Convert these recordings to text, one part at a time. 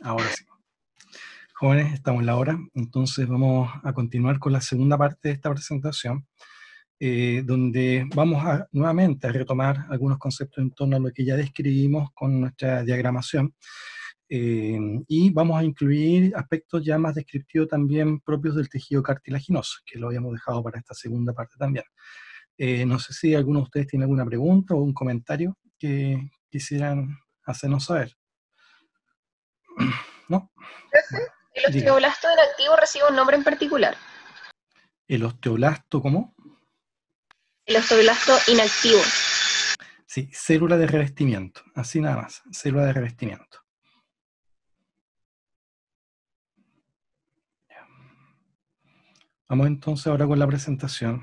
Ahora sí. Jóvenes, estamos en la hora, entonces vamos a continuar con la segunda parte de esta presentación, eh, donde vamos a, nuevamente a retomar algunos conceptos en torno a lo que ya describimos con nuestra diagramación. Eh, y vamos a incluir aspectos ya más descriptivos también propios del tejido cartilaginoso, que lo habíamos dejado para esta segunda parte también. Eh, no sé si alguno de ustedes tiene alguna pregunta o un comentario que quisieran hacernos saber. No. el osteoblasto inactivo recibe un nombre en particular. ¿El osteoblasto cómo? El osteoblasto inactivo. Sí, célula de revestimiento, así nada más, célula de revestimiento. Vamos entonces ahora con la presentación.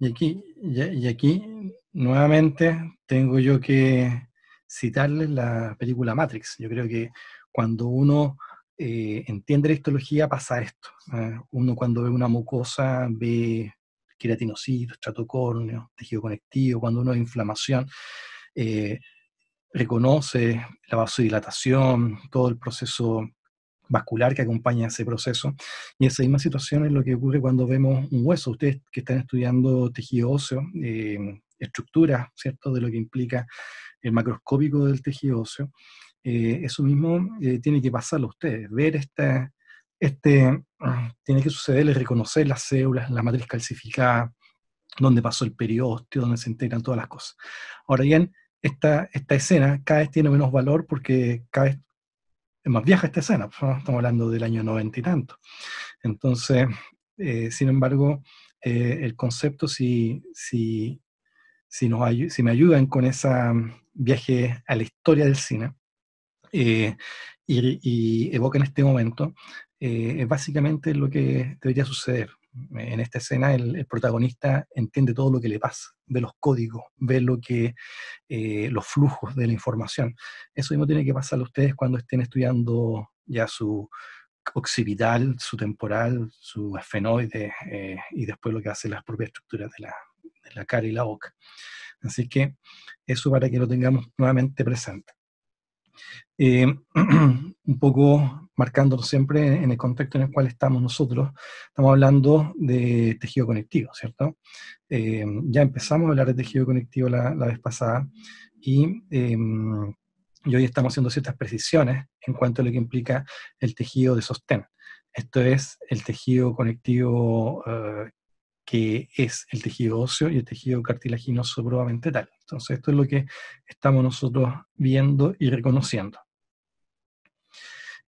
Y aquí, y aquí nuevamente tengo yo que citarles la película Matrix. Yo creo que cuando uno eh, entiende la histología pasa esto. ¿eh? Uno cuando ve una mucosa ve queratinocitos, estratocórneo, tejido conectivo, cuando uno ve inflamación, eh, reconoce la vasodilatación, todo el proceso vascular que acompaña ese proceso. Y esa misma situación es lo que ocurre cuando vemos un hueso. Ustedes que están estudiando tejido óseo, estructuras, ¿cierto? De lo que implica el macroscópico del tejido óseo, eh, eso mismo eh, tiene que pasarlo a ustedes, ver este este, tiene que sucederles reconocer las células, la matriz calcificada, dónde pasó el periósteo, dónde se integran todas las cosas. Ahora bien, esta, esta escena cada vez tiene menos valor porque cada vez es más vieja esta escena, estamos hablando del año noventa y tanto. Entonces, eh, sin embargo, el concepto, si, si, si, nos, si me ayudan con esa viaje a la historia del cine eh, y, evoca en este momento, eh, básicamente lo que debería suceder. En esta escena el, protagonista entiende todo lo que le pasa, ve los códigos, ve lo que, eh, los flujos de la información. Eso mismo tiene que pasar a ustedes cuando estén estudiando ya su occipital, su temporal, su esfenoide eh, y después lo que hacen las propias estructuras de la, de la cara y la boca. Así que eso para que lo tengamos nuevamente presente. Eh, un poco marcándolo siempre en el contexto en el cual estamos nosotros, estamos hablando de tejido conectivo, ¿cierto? Eh, ya empezamos a hablar de tejido conectivo la, vez pasada y, em, y, hoy estamos haciendo ciertas precisiones en cuanto a lo que implica el tejido de sostén. Esto es el tejido conectivo eh, que es el tejido óseo y el tejido cartilaginoso probablemente tal. Entonces, esto es lo que estamos nosotros viendo y reconociendo.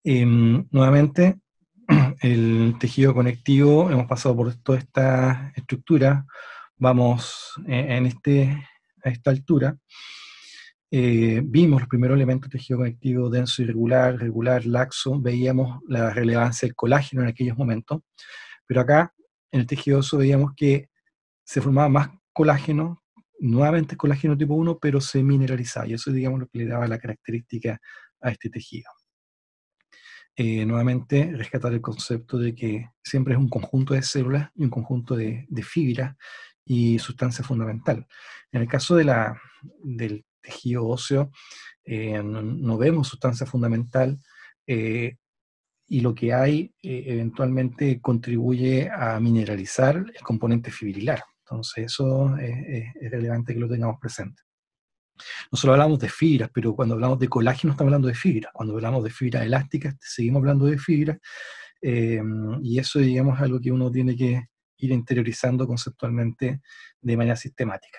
Em, nuevamente, el tejido conectivo, hemos pasado por toda esta estructura, vamos eh, en este, a esta altura, eh, vimos los primeros elementos de tejido conectivo denso, irregular, regular, laxo, veíamos la relevancia del colágeno en aquellos momentos, pero acá en el tejido óseo veíamos que se formaba más colágeno, nuevamente colágeno tipo 1, pero se mineralizaba, y eso es, digamos, lo que le daba la característica a este tejido. Eh, nuevamente, rescatar el concepto de que siempre es un conjunto de células y un conjunto de, fibras y sustancia fundamental. En el caso del tejido óseo, eh, no, vemos sustancia fundamental, eh, y lo que hay eh, eventualmente contribuye a mineralizar el componente fibrilar. Entonces eso es, relevante que lo tengamos presente. no solo hablamos de fibras, pero cuando hablamos de colágeno estamos hablando de fibras. Cuando hablamos de fibras elásticas, seguimos hablando de fibras. Eh, y eso, digamos, es algo que uno tiene que ir interiorizando conceptualmente de manera sistemática.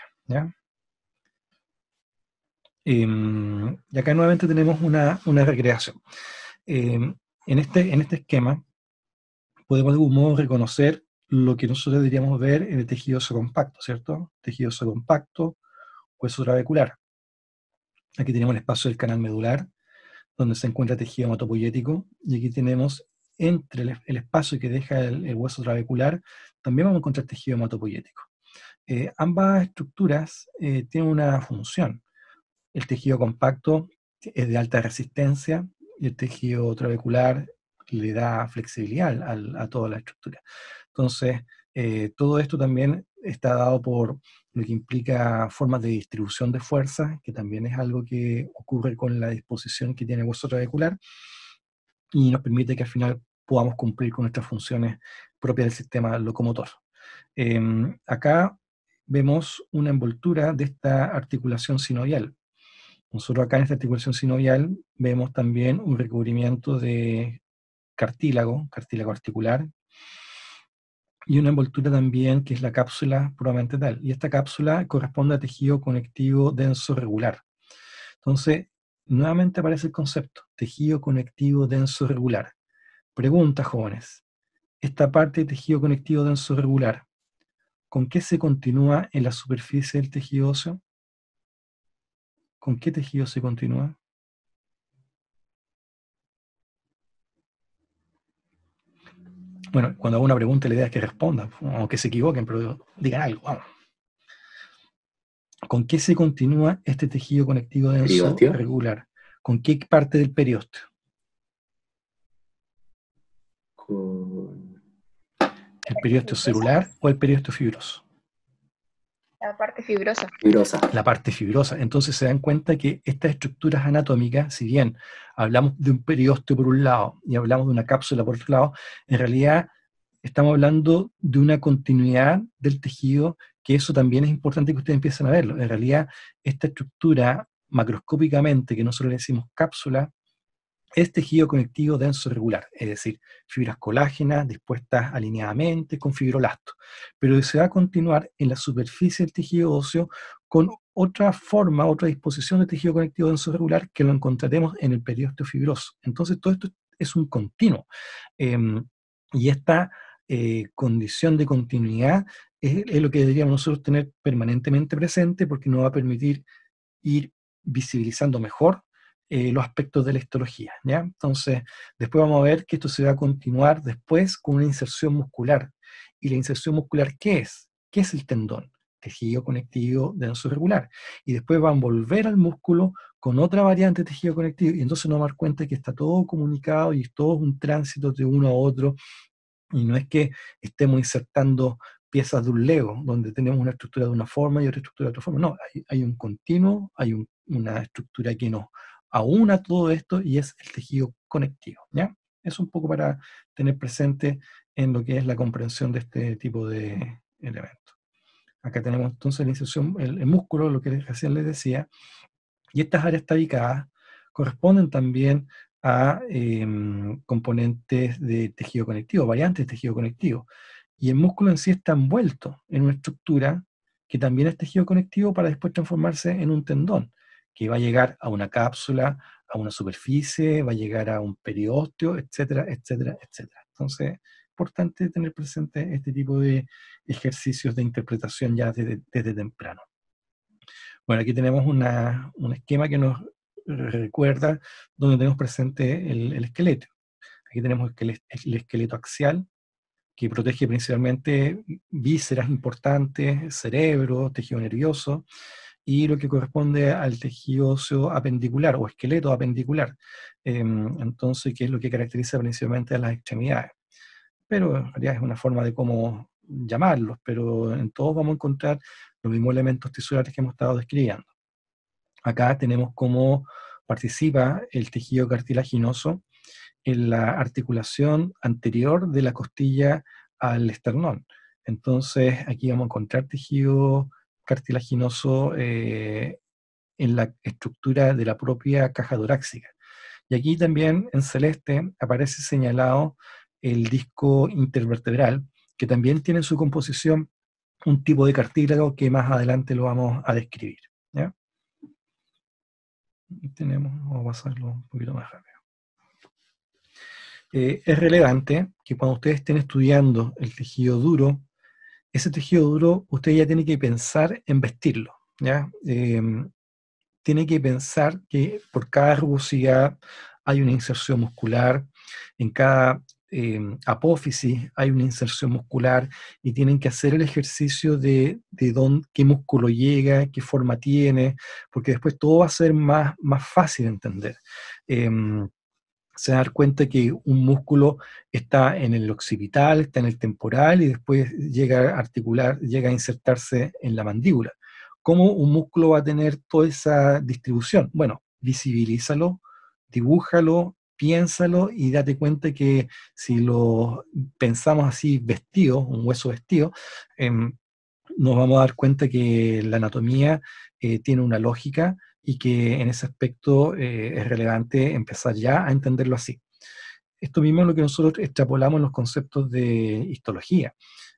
Em, y acá nuevamente tenemos una, recreación. Em, en este, en este esquema podemos de algún modo reconocer lo que nosotros deberíamos ver en el tejido compacto, ¿cierto? Tejido compacto, hueso trabecular. Aquí tenemos el espacio del canal medular, donde se encuentra tejido hematopoyético, y aquí tenemos entre el, espacio que deja el, hueso trabecular, también vamos a encontrar tejido hematopoyético. Eh, ambas estructuras eh, tienen una función. El tejido compacto es de alta resistencia, y el tejido trabecular le da flexibilidad a toda la estructura. Entonces, eh, todo esto también está dado por lo que implica formas de distribución de fuerza, que también es algo que ocurre con la disposición que tiene el hueso trabecular y nos permite que al final podamos cumplir con nuestras funciones propias del sistema locomotor. Em, acá vemos una envoltura de esta articulación sinovial. Nosotros acá en esta articulación sinovial vemos también un recubrimiento de cartílago, cartílago articular, y una envoltura también que es la cápsula puramente tal. Y esta cápsula corresponde a tejido conectivo denso regular. Entonces, nuevamente aparece el concepto, tejido conectivo denso regular. Pregunta, jóvenes, esta parte de tejido conectivo denso regular, ¿con qué se continúa en la superficie del tejido óseo? ¿Con qué tejido se continúa? Bueno, cuando hago una pregunta la idea es que respondan, aunque se equivoquen, pero digan algo, ¿Con qué se continúa este tejido conectivo denso regular? ¿Con qué parte del periósteo? ¿El periósteo celular o el periósteo fibroso? La parte fibrosa. fibrosa. La parte fibrosa. Entonces se dan cuenta que estas estructuras anatómicas, si bien hablamos de un periósteo por un lado y hablamos de una cápsula por otro lado, en realidad estamos hablando de una continuidad del tejido, que eso también es importante que ustedes empiecen a verlo. En realidad, esta estructura macroscópicamente, que nosotros le decimos cápsula, es este tejido conectivo denso regular, es decir, fibras colágenas dispuestas alineadamente con fibrolasto, pero se va a continuar en la superficie del tejido óseo con otra forma, otra disposición de tejido conectivo denso regular que lo encontraremos en el periósteo fibroso. Entonces, todo esto es un continuo. Em, y esta eh, condición de continuidad es, es lo que deberíamos nosotros tener permanentemente presente porque nos va a permitir ir visibilizando mejor eh, los aspectos de la histología. Entonces, después vamos a ver que esto se va a continuar después con una inserción muscular. ¿Y la inserción muscular qué es? ¿Qué es el tendón? Tejido conectivo de denso regular. Y después van a volver al músculo con otra variante de tejido conectivo. Y entonces nos vamos a dar cuenta que está todo comunicado y todo un tránsito de uno a otro. Y no es que estemos insertando piezas de un Lego, donde tenemos una estructura de una forma y otra estructura de otra forma. No, hay, un continuo, hay una estructura que nos aúna todo esto y es el tejido conectivo. ¿ya? Es un poco para tener presente en lo que es la comprensión de este tipo de elementos. Acá tenemos entonces la inserción, el, músculo, lo que recién les decía, y estas áreas tabicadas corresponden también a em, componentes de tejido conectivo, variantes de tejido conectivo. Y el músculo en sí está envuelto en una estructura que también es tejido conectivo para después transformarse en un tendón que va a llegar a una cápsula, a una superficie, va a llegar a un periósteo, etcétera, etcétera, etcétera. Entonces, importante tener presente este tipo de ejercicios de interpretación ya desde, temprano. Bueno, aquí tenemos un esquema que nos recuerda donde tenemos presente el, esqueleto. Aquí tenemos el esqueleto axial, que protege principalmente vísceras importantes, cerebro, tejido nervioso y lo que corresponde al tejido óseo apendicular o esqueleto apendicular. Em, entonces, que es lo que caracteriza principalmente a las extremidades. Pero en realidad es una forma de cómo llamarlos, pero en todos vamos a encontrar los mismos elementos tisulares que hemos estado describiendo. Acá tenemos cómo participa el tejido cartilaginoso en la articulación anterior de la costilla al esternón. Entonces, aquí vamos a encontrar tejido cartilaginoso eh, en la estructura de la propia caja doráxica. Y aquí también en celeste aparece señalado el disco intervertebral, que también tiene en su composición un tipo de cartílago que más adelante lo vamos a describir. ¿ya? Tenemos, vamos a pasarlo un poquito más rápido. Eh, es relevante que cuando ustedes estén estudiando el tejido duro ese tejido duro usted ya tiene que pensar en vestirlo. ¿ya? Em, tiene que pensar que por cada rugosidad hay una inserción muscular, en cada em, apófisis hay una inserción muscular y tienen que hacer el ejercicio de, de dónde, qué músculo llega, qué forma tiene, porque después todo va a ser más, más fácil de entender. Em, se dar cuenta que un músculo está en el occipital, está en el temporal y después llega a articular, llega a insertarse en la mandíbula. ¿Cómo un músculo va a tener toda esa distribución? Bueno, visibilízalo, dibújalo, piénsalo y date cuenta que si lo pensamos así vestido, un hueso vestido, em, nos vamos a dar cuenta que la anatomía eh, tiene una lógica, y que en ese aspecto eh, es relevante empezar ya a entenderlo así. Esto mismo es lo que nosotros extrapolamos en los conceptos de histología.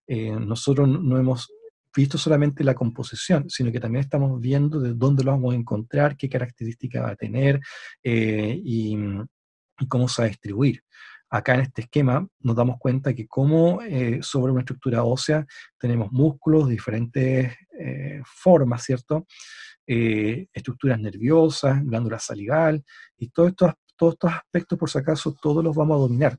Eh, nosotros no hemos visto solamente la composición, sino que también estamos viendo de dónde lo vamos a encontrar, qué característica va a tener eh, y, cómo se va a distribuir acá en este esquema nos damos cuenta que como sobre una estructura ósea tenemos músculos de diferentes formas, ¿cierto? Eh, estructuras nerviosas, glándula salival, y todos estos, todos estos aspectos, por si acaso, todos los vamos a dominar.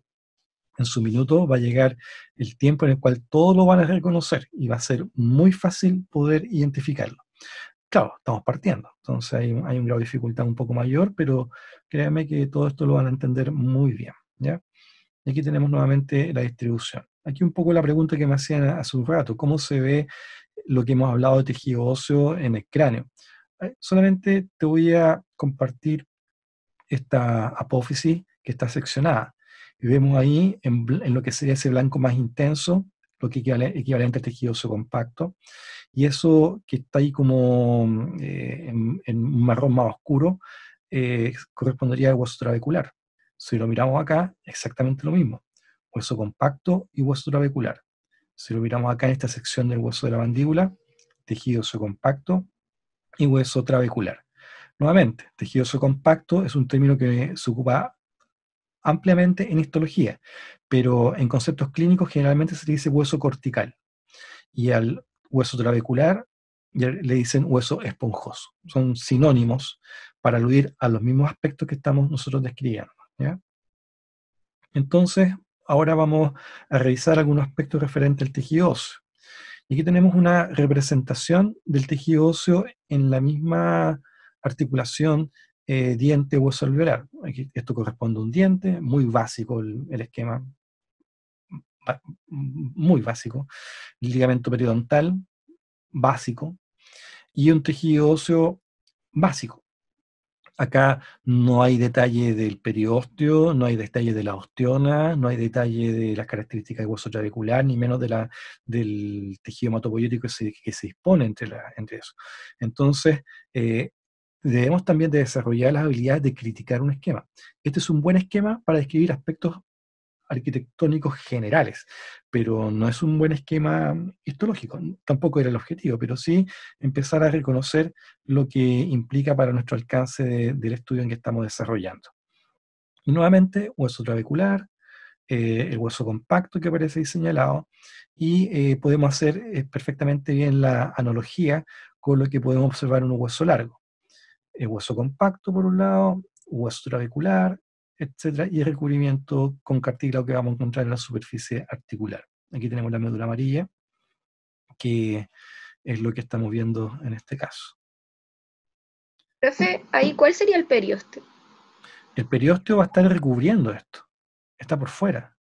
En su minuto va a llegar el tiempo en el cual todos lo van a reconocer y va a ser muy fácil poder identificarlo. Claro, estamos partiendo, entonces hay, un grado de dificultad un poco mayor, pero créanme que todo esto lo van a entender muy bien. Y aquí tenemos nuevamente la distribución. Aquí un poco la pregunta que me hacían hace un rato, ¿cómo se ve lo que hemos hablado de tejido óseo en el cráneo? Eh, solamente te voy a compartir esta apófisis que está seccionada. Y vemos ahí en, lo que sería ese blanco más intenso, lo que equivale, equivalente al tejido compacto, Y eso que está ahí como eh, en, un marrón más oscuro eh, correspondería al hueso trabecular. Si lo miramos acá, exactamente lo mismo. Hueso compacto y hueso trabecular. Si lo miramos acá en esta sección del hueso de la mandíbula, tejido compacto, y hueso trabecular. Nuevamente, tejido compacto es un término que se ocupa ampliamente en histología, pero en conceptos clínicos generalmente se le dice hueso cortical y al hueso trabecular le dicen hueso esponjoso. Son sinónimos para aludir a los mismos aspectos que estamos nosotros describiendo. Entonces, ahora vamos a revisar algunos aspectos referentes al tejido y aquí tenemos una representación del tejido óseo en la misma articulación eh, diente hueso alveolar. esto corresponde a un diente, muy básico el, el esquema, muy básico. El ligamento periodontal, básico. Y un tejido óseo básico. Acá no hay detalle del periósteo, no hay detalle de la osteona, no hay detalle de las características del hueso trabecular, ni menos de la, del tejido hematopoyético que se, dispone entre, entre eso. Entonces, eh, debemos también desarrollar las habilidades de criticar un esquema. Este es un buen esquema para describir aspectos arquitectónicos generales, pero no es un buen esquema histológico, tampoco era el objetivo, pero sí empezar a reconocer lo que implica para nuestro alcance del estudio en que estamos desarrollando. nuevamente, hueso trabecular, eh, el hueso compacto que aparece ahí señalado, y eh, podemos hacer eh, perfectamente bien la analogía con lo que podemos observar en un hueso largo. El hueso compacto por un lado, hueso trabecular, etcétera, y el recubrimiento con cartílago que vamos a encontrar en la superficie articular. Aquí tenemos la médula amarilla, que es lo que estamos viendo en este caso. Profe, ahí, ¿cuál sería el periósteo? El periósteo va a estar recubriendo esto, está por fuera.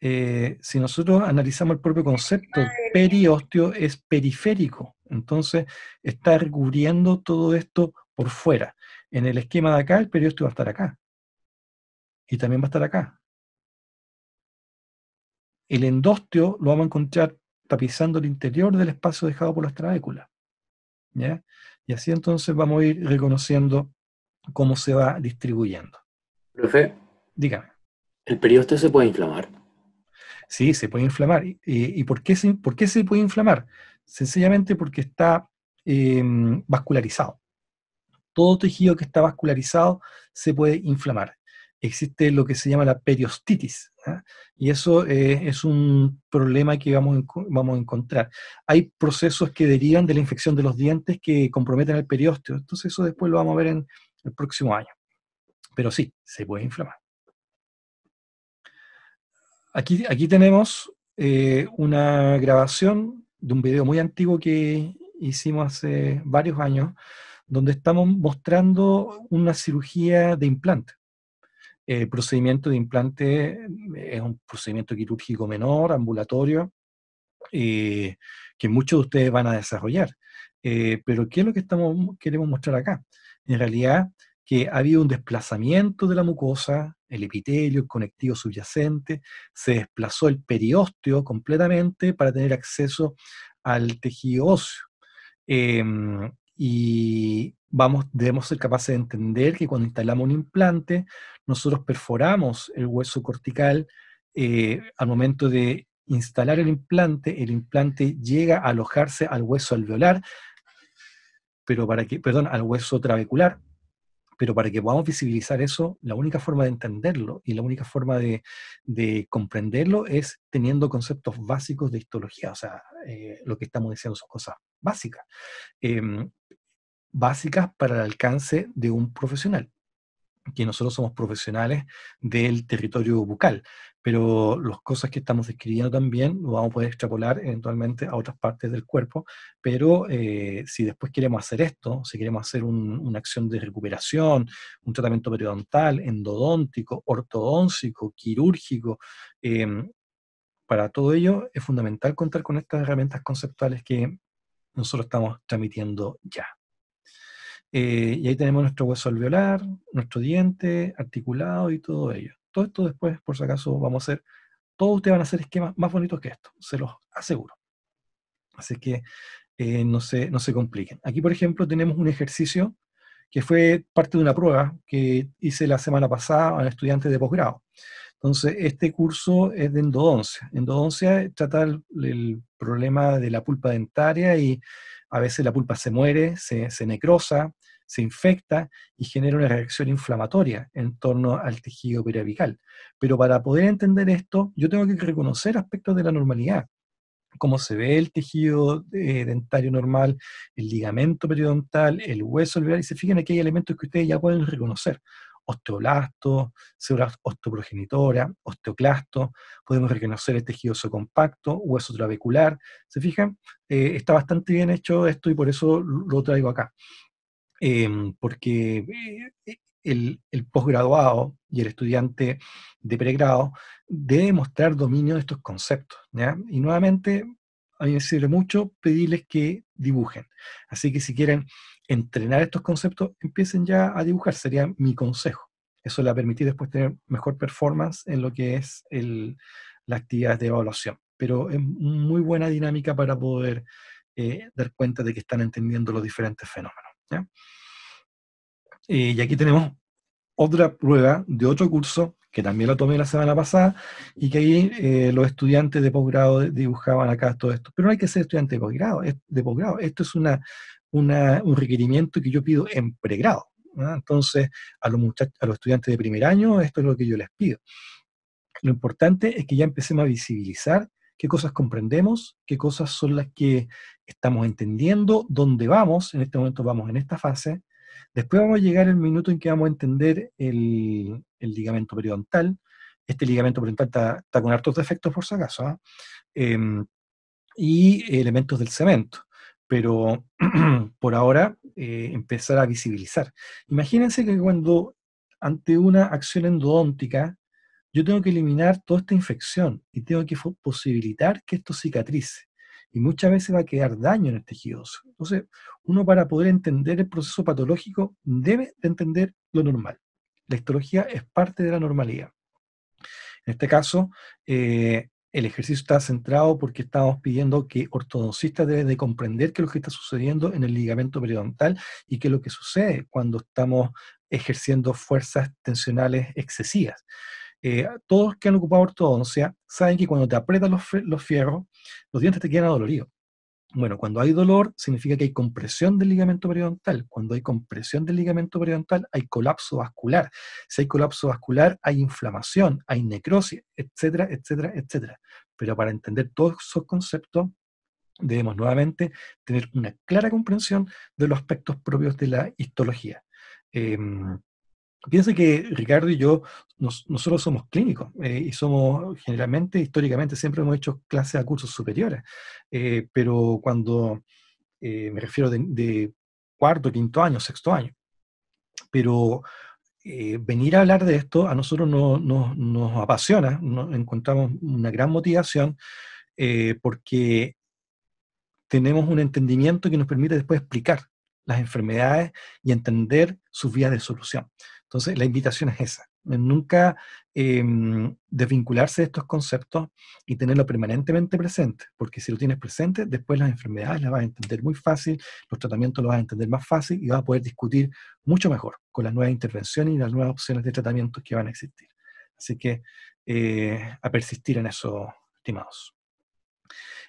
Eh, si nosotros analizamos el propio concepto, periósteo es periférico, entonces está recubriendo todo esto por fuera. En el esquema de acá, el periósteo va a estar acá y también va a estar acá. El endosteo lo vamos a encontrar tapizando el interior del espacio dejado por las trabéculas. Y así entonces vamos a ir reconociendo cómo se va distribuyendo. Profe. Dígame. ¿El periósteo se puede inflamar? Sí, se puede inflamar. ¿Y, por, qué se, se, puede inflamar? Sencillamente porque está em, vascularizado. Todo tejido que está vascularizado se puede inflamar existe lo que se llama la periostitis. ¿ah? Y eso eh, es un problema que vamos, vamos a encontrar. Hay procesos que derivan de la infección de los dientes que comprometen el periósteo. Entonces eso después lo vamos a ver en el próximo año. Pero sí, se puede inflamar. Aquí, aquí tenemos eh, una grabación de un video muy antiguo que hicimos hace varios años, donde estamos mostrando una cirugía de implante. El procedimiento de implante mm, es un procedimiento quirúrgico menor, ambulatorio, eh, que muchos de ustedes van a desarrollar. Eh, pero ¿qué es lo que estamos, queremos mostrar acá? En realidad, que ha habido un desplazamiento de la mucosa, el epitelio, el conectivo subyacente, se desplazó el periósteo completamente para tener acceso al tejido óseo. Em, y, debemos ser capaces de entender que cuando instalamos un implante, nosotros perforamos el hueso cortical eh, al momento de instalar el implante, el implante llega a alojarse al hueso alveolar, pero para que, perdón, al hueso trabecular, pero para que podamos visibilizar eso, la única forma de entenderlo y la única forma de, comprenderlo es teniendo conceptos básicos de histología, o sea, eh, lo que estamos diciendo son cosas básicas. Em, básicas para el alcance de un profesional que nosotros somos profesionales del territorio bucal, pero las cosas que estamos describiendo también lo vamos a poder extrapolar eventualmente a otras partes del cuerpo, pero eh, si después queremos hacer esto, si queremos hacer una acción de recuperación, un tratamiento periodontal, endodóntico, ortodóntico, quirúrgico, em, para todo ello es fundamental contar con estas herramientas conceptuales que nosotros estamos transmitiendo ya. Eh, y ahí tenemos nuestro hueso alveolar, nuestro diente, articulado y todo ello. Todo esto después, por si acaso, vamos a hacer, todos ustedes van a hacer esquemas más bonitos que esto, se los aseguro. Así que eh, no, se, no se compliquen. Aquí, por ejemplo, tenemos un ejercicio que fue parte de una prueba que hice la semana pasada a estudiantes de posgrado. Entonces, este curso es de endodoncia. Endodoncia trata el, problema de la pulpa dentaria y a veces la pulpa se muere, se, necrosa, se infecta y genera una reacción inflamatoria en torno al tejido periapical. Pero para poder entender esto, yo tengo que reconocer aspectos de la normalidad, cómo se ve el tejido eh, dentario normal, el ligamento periodontal, el hueso alveolar, y se fijan aquí hay elementos que ustedes ya pueden reconocer osteoblastos, células osteoprogenitora osteoclasto podemos reconocer el tejido compacto, hueso trabecular. ¿Se fijan? Eh, está bastante bien hecho esto y por eso lo traigo acá. Em, porque eh, el, el posgraduado y el estudiante de pregrado debe mostrar dominio de estos conceptos. Y nuevamente, a mí me sirve mucho pedirles que dibujen. Así que si quieren entrenar estos conceptos, empiecen ya a dibujar, sería mi consejo. Eso le va después tener mejor performance en lo que es la actividad de evaluación. Pero es muy buena dinámica para poder eh, dar cuenta de que están entendiendo los diferentes fenómenos. Eh, y aquí tenemos otra prueba de otro curso que también lo tomé la semana pasada y que ahí eh, los estudiantes de posgrado dibujaban acá todo esto. Pero no hay que ser estudiante de posgrado, es de posgrado. Esto es una un requerimiento que yo pido en pregrado. Entonces, a los, estudiantes de primer año, esto es lo que yo les pido. Lo importante es que ya empecemos a visibilizar qué cosas comprendemos, qué cosas son las que estamos entendiendo, dónde vamos, en este momento vamos en esta fase. Después vamos a llegar al minuto en que vamos a entender el, ligamento periodontal. Este ligamento periodontal está, con hartos defectos por si acaso. ¿ah? Em, y elementos del cemento pero por ahora eh, empezar a visibilizar. Imagínense que cuando ante una acción endodóntica, yo tengo que eliminar toda esta infección y tengo que posibilitar que esto cicatrice. Y muchas veces va a quedar daño en el tejido Entonces, uno para poder entender el proceso patológico debe de entender lo normal. La histología es parte de la normalidad. En este caso, eh, el ejercicio está centrado porque estamos pidiendo que ortodoncistas debe de comprender qué es lo que está sucediendo en el ligamento periodontal y qué es lo que sucede cuando estamos ejerciendo fuerzas tensionales excesivas. Eh, todos que han ocupado ortodoncia saben que cuando te aprietan los, los fierros, los dientes te quedan adoloridos. Bueno, cuando hay dolor significa que hay compresión del ligamento periodontal. Cuando hay compresión del ligamento periodontal hay colapso vascular. Si hay colapso vascular hay inflamación, hay necrosis, etcétera, etcétera, etcétera. Pero para entender todos esos conceptos debemos nuevamente tener una clara comprensión de los aspectos propios de la histología. Em, Piensa que Ricardo y yo, nosotros somos clínicos eh, y somos generalmente, históricamente, siempre hemos hecho clases a cursos superiores, eh, pero cuando eh, me refiero de, cuarto, quinto año, sexto año, pero venir a hablar de esto a nosotros nos apasiona, encontramos una gran motivación porque tenemos un entendimiento que nos permite después explicar las enfermedades y entender sus vías de solución. Entonces, la invitación es esa. Nunca em, desvincularse de estos conceptos y tenerlo permanentemente presente, porque si lo tienes presente, después las enfermedades las vas a entender muy fácil, los tratamientos los vas a entender más fácil y vas a poder discutir mucho mejor con las nuevas intervenciones y las nuevas opciones de tratamiento que van a existir. Así que eh, a persistir en eso, estimados.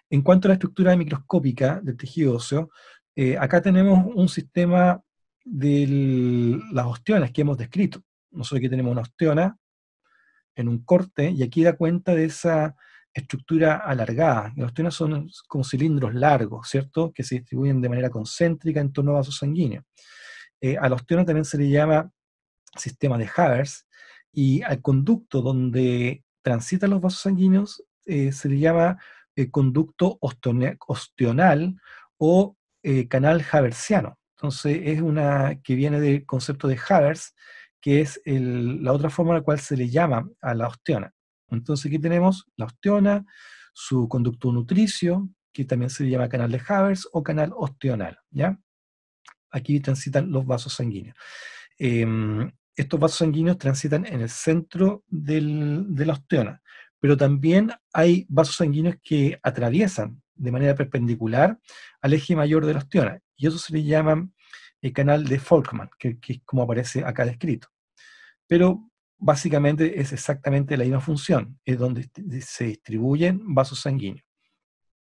En cuanto a la estructura microscópica del tejido óseo, eh, acá tenemos un sistema de las osteonas que hemos descrito. Nosotros aquí tenemos una osteona en un corte y aquí da cuenta de esa estructura alargada. Las osteonas son como cilindros largos, ¿cierto? Que se distribuyen de manera concéntrica en torno a vasos sanguíneos. Eh, a la osteona también se le llama sistema de Havers y al conducto donde transitan los vasos sanguíneos eh, se le llama eh, conducto osteonal o canal haversiano. Entonces, es una que viene del concepto de Havers, que es la otra forma en la cual se le llama a la osteona. Entonces, aquí tenemos la osteona, su conducto nutricio, que también se le llama canal de Havers o canal osteonal, ¿ya? Aquí transitan los vasos sanguíneos. Em, estos vasos sanguíneos transitan en el centro de la osteona, pero también hay vasos sanguíneos que atraviesan de manera perpendicular al eje mayor de los tiones. Y eso se le llama el eh, canal de Folkman, que, es como aparece acá descrito. Pero básicamente es exactamente la misma función, es donde se distribuyen vasos sanguíneos.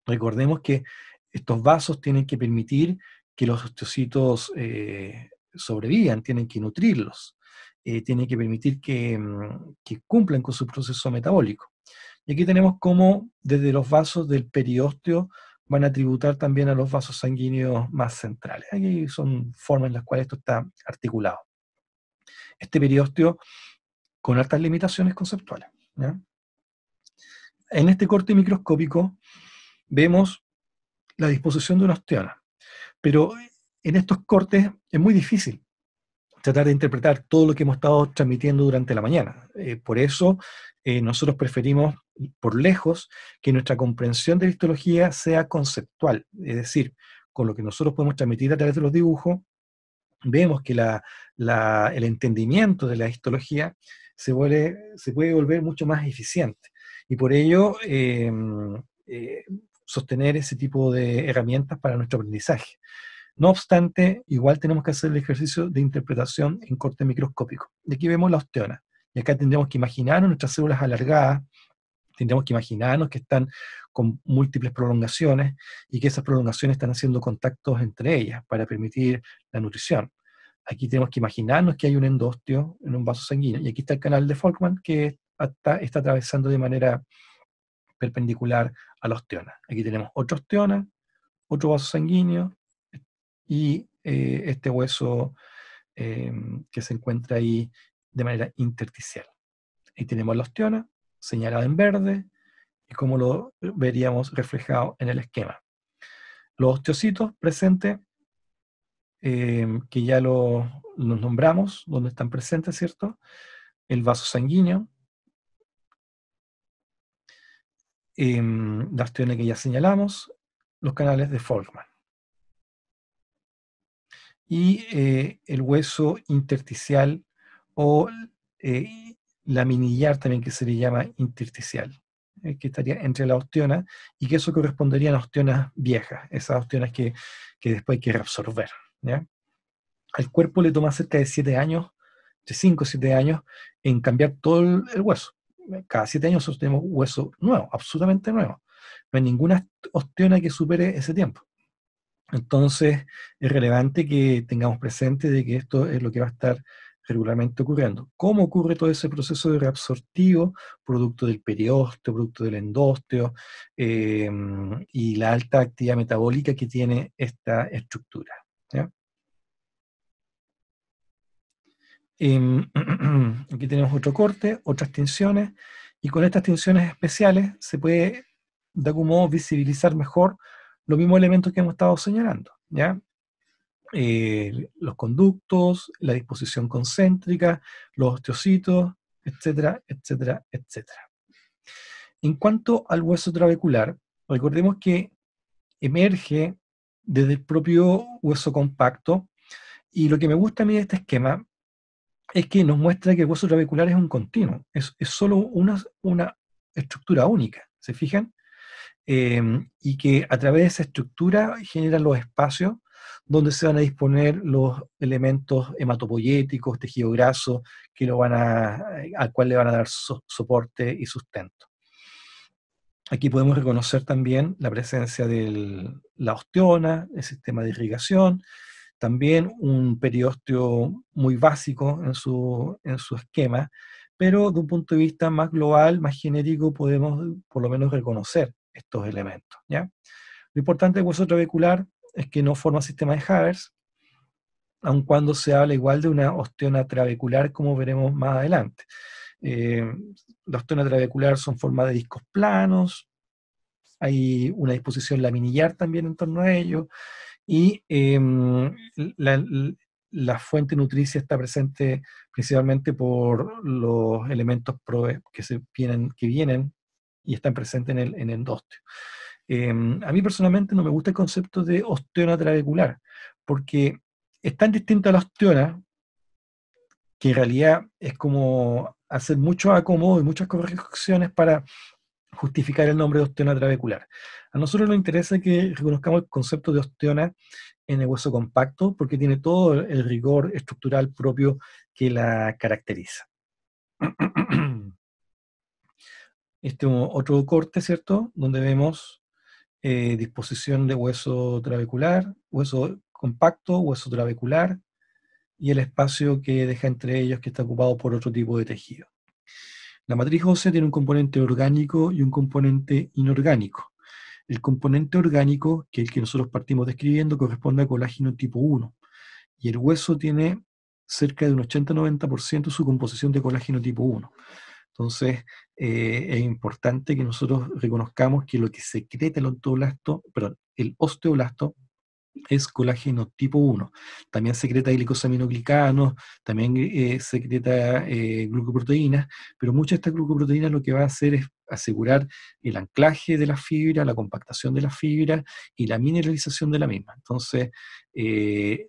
Recordemos que estos vasos tienen que permitir que los osteocitos eh, sobrevivan, tienen que nutrirlos, eh, tienen que permitir mm, que cumplan con su proceso metabólico. Y aquí tenemos cómo desde los vasos del periósteo van a tributar también a los vasos sanguíneos más centrales. Aquí son formas en las cuales esto está articulado. Este periósteo con altas limitaciones conceptuales. En este corte microscópico vemos la disposición de una osteona, pero en estos cortes es muy difícil tratar de interpretar todo lo que hemos estado transmitiendo durante la mañana. Eh, por eso eh, nosotros preferimos por lejos que nuestra comprensión de la histología sea conceptual, es decir, con lo que nosotros podemos transmitir a través de los dibujos, vemos que el entendimiento de la histología se, puede volver mucho más eficiente. Y por ello, eh, eh, sostener ese tipo de herramientas para nuestro aprendizaje. No obstante, igual tenemos que hacer el ejercicio de interpretación en corte microscópico. Y aquí vemos la osteona. Y acá tendríamos que imaginarnos nuestras células alargadas, tendríamos que imaginarnos que están con múltiples prolongaciones y que esas prolongaciones están haciendo contactos entre ellas para permitir la nutrición. Aquí tenemos que imaginarnos que hay un endostio en un vaso sanguíneo. Y aquí está el canal de Folkman que está, atravesando de manera perpendicular a al osteona. Aquí tenemos otro osteona, otro vaso sanguíneo y eh, este hueso eh, que se encuentra ahí de manera intersticial. Ahí tenemos la osteona señalada en verde, y como lo veríamos reflejado en el esquema. Los osteocitos presentes, em, que ya los nombramos, donde están presentes, ¿cierto? El vaso sanguíneo, eh, la osteona que ya señalamos, los canales de Folkman. Y eh, el hueso intersticial o eh, la minillar también, que se le llama intersticial, eh, que estaría entre la osteonas, y que eso correspondería a las ostionas viejas, esas osteonas que, después hay que reabsorber. ¿ya? Al cuerpo le toma cerca de 7 años, de 5 o 7 años, en cambiar todo el, hueso. Cada 7 años nosotros tenemos hueso nuevo, absolutamente nuevo. No hay ninguna osteona que supere ese tiempo. Entonces, es relevante que tengamos presente de que esto es lo que va a estar regularmente ocurriendo. ¿Cómo ocurre todo ese proceso de reabsortivo, producto del periósteo, producto del endósteo em, y la alta actividad metabólica que tiene esta estructura? ¿ya? Em, aquí tenemos otro corte, otras tensiones, y con estas tensiones especiales se puede de algún modo visibilizar mejor los mismos elementos que hemos estado señalando. ¿ya? Eh, los conductos, la disposición concéntrica, los osteocitos, etcétera, etcétera, etcétera. En cuanto al hueso trabecular, recordemos que emerge desde el propio hueso compacto y lo que me gusta a mí de este esquema es que nos muestra que el hueso trabecular es un continuo, es, solo una, estructura única, ¿se fijan? Eh, y que a través de esa estructura generan los espacios donde se van a disponer los elementos hematopoyéticos, tejido graso, que lo van al cual le van a dar soporte y sustento. Aquí podemos reconocer también la presencia de la osteona, el sistema de irrigación, también un periósteo muy básico en su, esquema, pero de un punto de vista más global, más genérico, podemos por lo menos reconocer estos elementos. Lo importante del hueso trabecular es que no forma sistema de Havers, aun cuando se habla igual de una osteona trabecular, como veremos más adelante. Eh, la osteona trabecular son forma de discos planos, hay una disposición laminillar también en torno a ello, y em, la, fuente nutricia está presente principalmente por los elementos que, vienen, que vienen y están presentes en el, en Em, a mí personalmente no me gusta el concepto de osteona trabecular, porque es tan distinto a la osteona que en realidad es como hacer muchos acomodos y muchas correcciones para justificar el nombre de osteona trabecular. A nosotros nos interesa que reconozcamos el concepto de osteona en el hueso compacto porque tiene todo el rigor estructural propio que la caracteriza. Este otro corte, ¿cierto? Donde vemos eh, disposición de hueso trabecular, hueso compacto, hueso trabecular y el espacio que deja entre ellos que está ocupado por otro tipo de tejido. La matriz ósea tiene un componente orgánico y un componente inorgánico. El componente orgánico, que es el que nosotros partimos describiendo, corresponde a colágeno tipo 1. Y el hueso tiene cerca de un 80-90% su composición de colágeno tipo 1. Entonces, eh, es importante que nosotros reconozcamos que lo que secreta el osteoblasto, el osteoblasto es colágeno tipo 1. También secreta glicosaminoglicanos, también eh, secreta eh, glucoproteínas, pero muchas de estas glucoproteínas lo que va a hacer es asegurar el anclaje de la fibra, la compactación de la fibra y la mineralización de la misma. Entonces,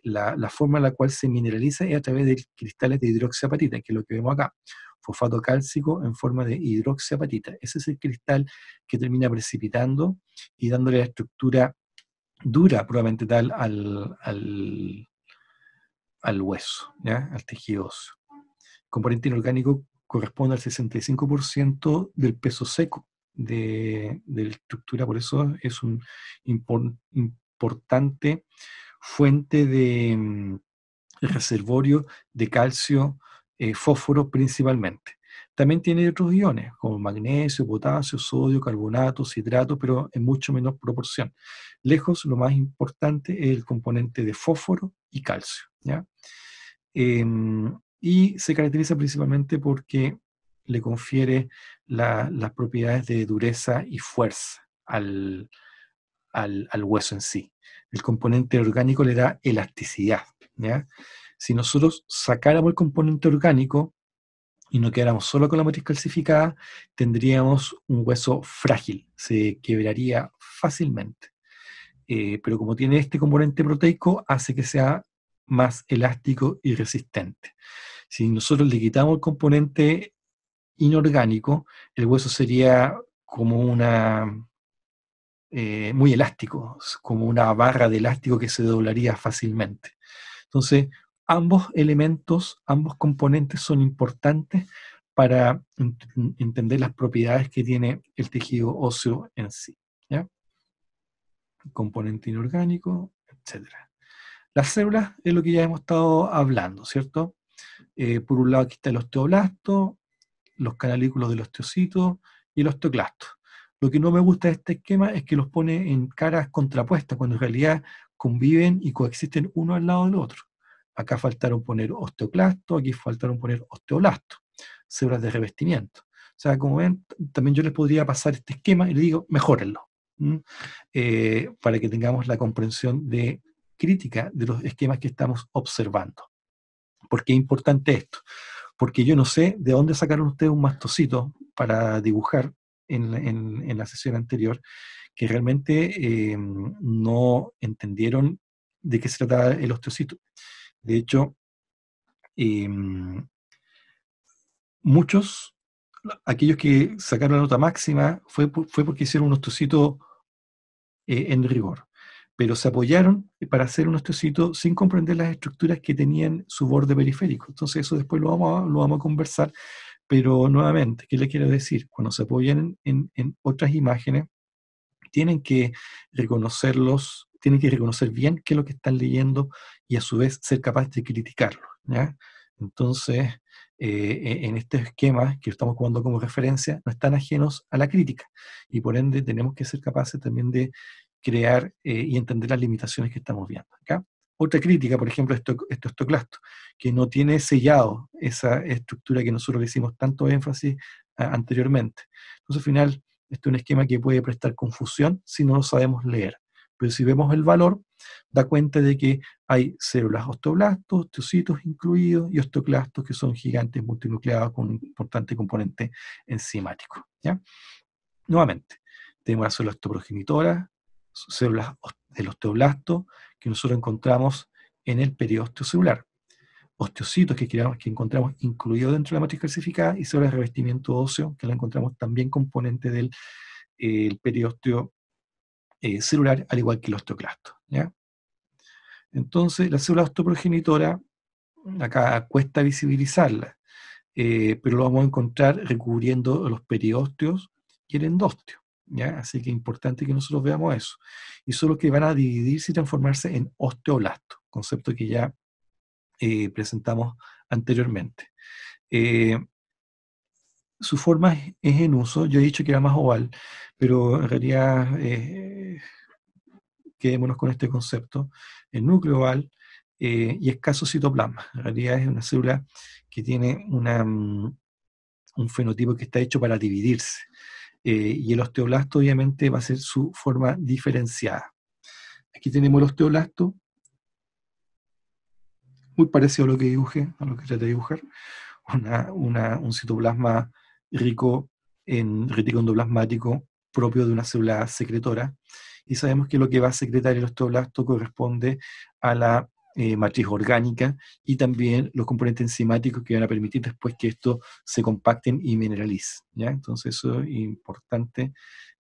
la, la, forma en la cual se mineraliza es a través de cristales de hidroxiapatita, que es lo que vemos acá fosfato cálcico en forma de hidroxiapatita. Ese es el cristal que termina precipitando y dándole la estructura dura, probablemente tal, al, hueso, al tejido óseo. El componente inorgánico corresponde al 65% del peso seco de, la estructura, por eso es un importante fuente de mm, reservorio de calcio eh, fósforo principalmente. También tiene otros iones como magnesio, potasio, sodio, carbonato, citrato, pero en mucho menor proporción. Lejos, lo más importante es el componente de fósforo y calcio. Em, y se caracteriza principalmente porque le confiere las propiedades de dureza y fuerza al, hueso en sí. El componente orgánico le da elasticidad. ¿ya? si nosotros sacáramos el componente orgánico y no quedáramos solo con la matriz calcificada, tendríamos un hueso frágil, se quebraría fácilmente. Eh, pero como tiene este componente proteico, hace que sea más elástico y resistente. Si nosotros le quitamos el componente inorgánico, el hueso sería como una eh, muy elástico, como una barra de elástico que se doblaría fácilmente. Entonces, ambos elementos, ambos componentes son importantes para entender las propiedades que tiene el tejido óseo en sí. Componente inorgánico, etc. Las células es lo que ya hemos estado hablando, ¿cierto? Eh, por un lado aquí está el osteoblasto, los canalículos del osteocito y el osteoclasto. Lo que no me gusta de este esquema es que los pone en caras contrapuestas, cuando en realidad conviven y coexisten uno al lado del otro. Acá faltaron poner osteoclasto, aquí faltaron poner osteolasto células de revestimiento. O sea, como ven, también yo les podría pasar este esquema y les digo, mejorenlo eh, para que tengamos la comprensión de crítica de los esquemas que estamos observando. ¿Por qué es importante esto? Porque yo no sé de dónde sacaron ustedes un mastocito para dibujar en, la sesión anterior, que realmente eh, no entendieron de qué se trataba el osteocito, de hecho, eh, mm, muchos, aquellos que sacaron la nota máxima, fue, porque hicieron un ostrocito eh, en rigor, pero se apoyaron para hacer un ostrocito sin comprender las estructuras que tenían su borde periférico. Entonces eso después lo vamos a, lo vamos a conversar, pero nuevamente, ¿qué le quiero decir? Cuando se apoyan en, en otras imágenes, tienen que reconocerlos, tienen que reconocer bien qué es lo que están leyendo y a su vez ser capaz de criticarlo. Entonces, eh, e, en este esquema que estamos jugando como referencia, no están ajenos a la crítica y por ende tenemos que ser capaces también de crear eh, y entender las limitaciones que estamos viendo. Otra crítica, por ejemplo, esto, esto estoclasto, que no tiene sellado esa estructura que nosotros le hicimos tanto énfasis anteriormente. Entonces, al final, este es un esquema que puede prestar confusión si no lo sabemos leer. Pero si vemos el valor, da cuenta de que hay células osteoblastos, osteocitos incluidos y osteoclastos que son gigantes multinucleados con un importante componente enzimático. Nuevamente, tenemos las células osteoprogenitoras, células del osteoblasto que nosotros encontramos en el periodo celular, Osteocitos que, que encontramos incluidos dentro de la matriz calcificada y células de revestimiento óseo que la encontramos también componente del eh, periósteo. Eh, celular, al igual que el osteoclasto. ¿ya? Entonces, la célula osteoprogenitora, acá cuesta visibilizarla, eh, pero lo vamos a encontrar recubriendo los periósteos y el endósteo. ¿ya? Así que es importante que nosotros veamos eso. Y solo que van a dividirse y transformarse en osteoblasto, concepto que ya eh, presentamos anteriormente su forma es, en uso. Yo he dicho que era más oval, pero en realidad eh, quedémonos con este concepto. El núcleo oval eh, y escaso citoplasma. En realidad es una célula que tiene mm, un fenotipo que está hecho para dividirse. Eh, y el osteoblasto obviamente va a ser su forma diferenciada. Aquí tenemos el osteoblasto, muy parecido a lo que dibujé, a lo que traté de dibujar, un citoplasma rico en endoplasmático propio de una célula secretora. Y sabemos que lo que va a secretar el osteoblasto corresponde a la eh, matriz orgánica y también los componentes enzimáticos que van a permitir después que esto se compacten y mineralice. ¿ya? Entonces eso es importante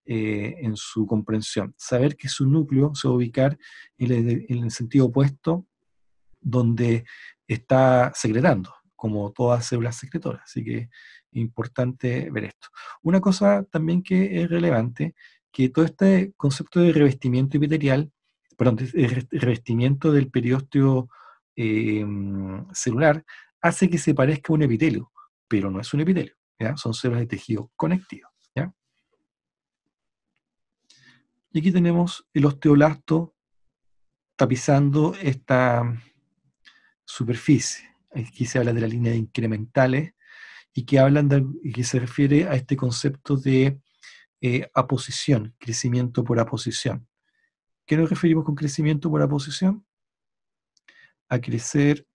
eh, en su comprensión. Saber que su núcleo se va a ubicar en el, en el sentido opuesto donde está secretando, como todas células secretoras. Así que importante ver esto. Una cosa también que es relevante, que todo este concepto de revestimiento epitelial, perdón, revestimiento del periósteo eh, celular, hace que se parezca a un epitelio, pero no es un epitelio, son células de tejido conectivo. Y aquí tenemos el osteolasto tapizando esta superficie. Aquí se habla de la línea incrementales y que hablan que se refiere a este concepto de eh, aposición, crecimiento por aposición. ¿Qué nos referimos con crecimiento por aposición? A crecer,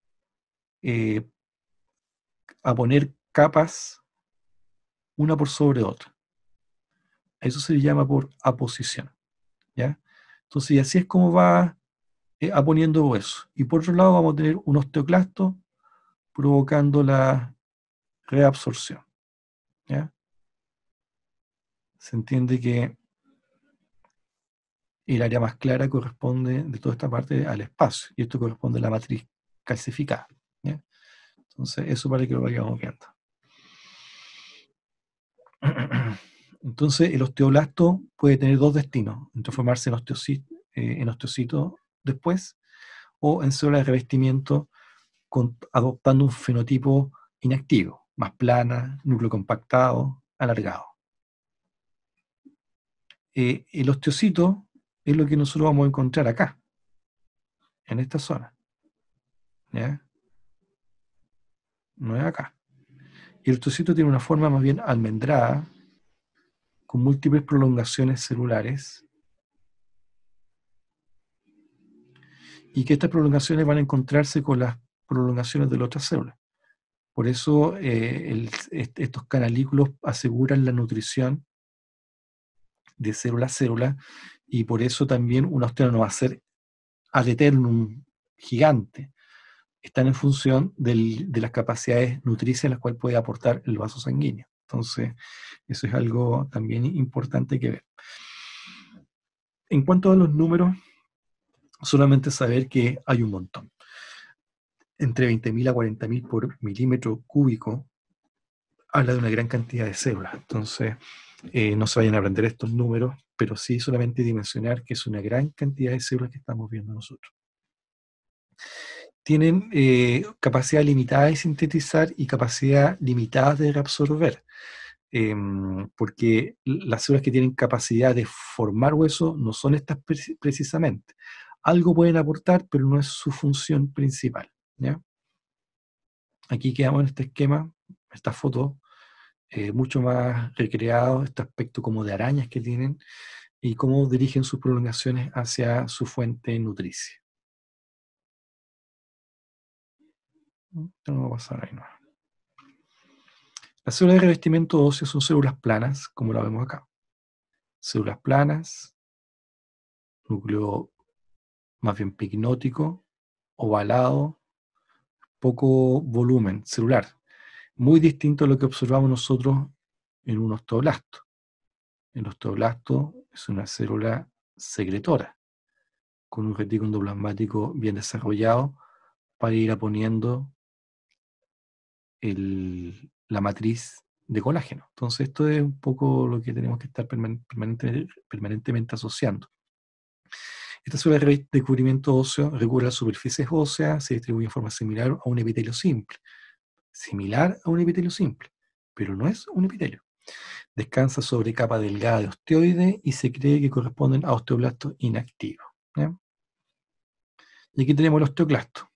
eh, a poner capas una por sobre otra. Eso se le llama por aposición. ¿ya? Entonces, y así es como va eh, aponiendo eso. Y por otro lado, vamos a tener un osteoclasto provocando la reabsorción. Se entiende que el área más clara corresponde de toda esta parte al espacio, y esto corresponde a la matriz calcificada. Entonces, eso para que lo vayamos viendo. Entonces, el osteoblasto puede tener dos destinos, entre transformarse en osteocito, eh, en osteocito después o en células de revestimiento adoptando un fenotipo inactivo más plana, núcleo compactado, alargado. Eh, el osteocito es lo que nosotros vamos a encontrar acá, en esta zona. No es acá. Y el osteocito tiene una forma más bien almendrada, con múltiples prolongaciones celulares, y que estas prolongaciones van a encontrarse con las prolongaciones de la otra célula. Por eso eh, estos canalículos aseguran la nutrición de célula a célula y por eso también un osteo no va a ser ad eternum gigante. Están en función de las capacidades nutricias las cuales puede aportar el vaso sanguíneo. Entonces, eso es algo también importante que ver. En cuanto a los números, solamente saber que hay un montón entre 20.000 a 40.000 por milímetro cúbico, habla de una gran cantidad de células. Entonces, eh, no se vayan a aprender estos números, pero sí solamente dimensionar que es una gran cantidad de células que estamos viendo nosotros. Tienen eh, capacidad limitada de sintetizar y capacidad limitada de absorber, em, porque las células que tienen capacidad de formar hueso no son estas precisamente. Algo pueden aportar, pero no es su función principal. Aquí quedamos en este esquema, esta foto, eh, mucho más recreado, este aspecto como de arañas que tienen y cómo dirigen sus prolongaciones hacia su fuente nutricia. Las células de revestimiento óseo son células planas, como la vemos acá. Células planas, núcleo más bien pignótico, ovalado, poco volumen celular, muy distinto a lo que observamos nosotros en un osteoblasto. El osteoblasto es una célula secretora, con un retículo endoplasmático bien desarrollado para ir poniendo la matriz de colágeno. Entonces, esto es un poco lo que tenemos que estar permanentemente asociando. Esta célula de cubrimiento óseo recubre las superficies óseas, se distribuye en forma similar a un epitelio simple. Similar a un epitelio simple, pero no es un epitelio. Descansa sobre capa delgada de osteoide y se cree que corresponden a osteoblastos inactivos. Y aquí tenemos el osteoclasto,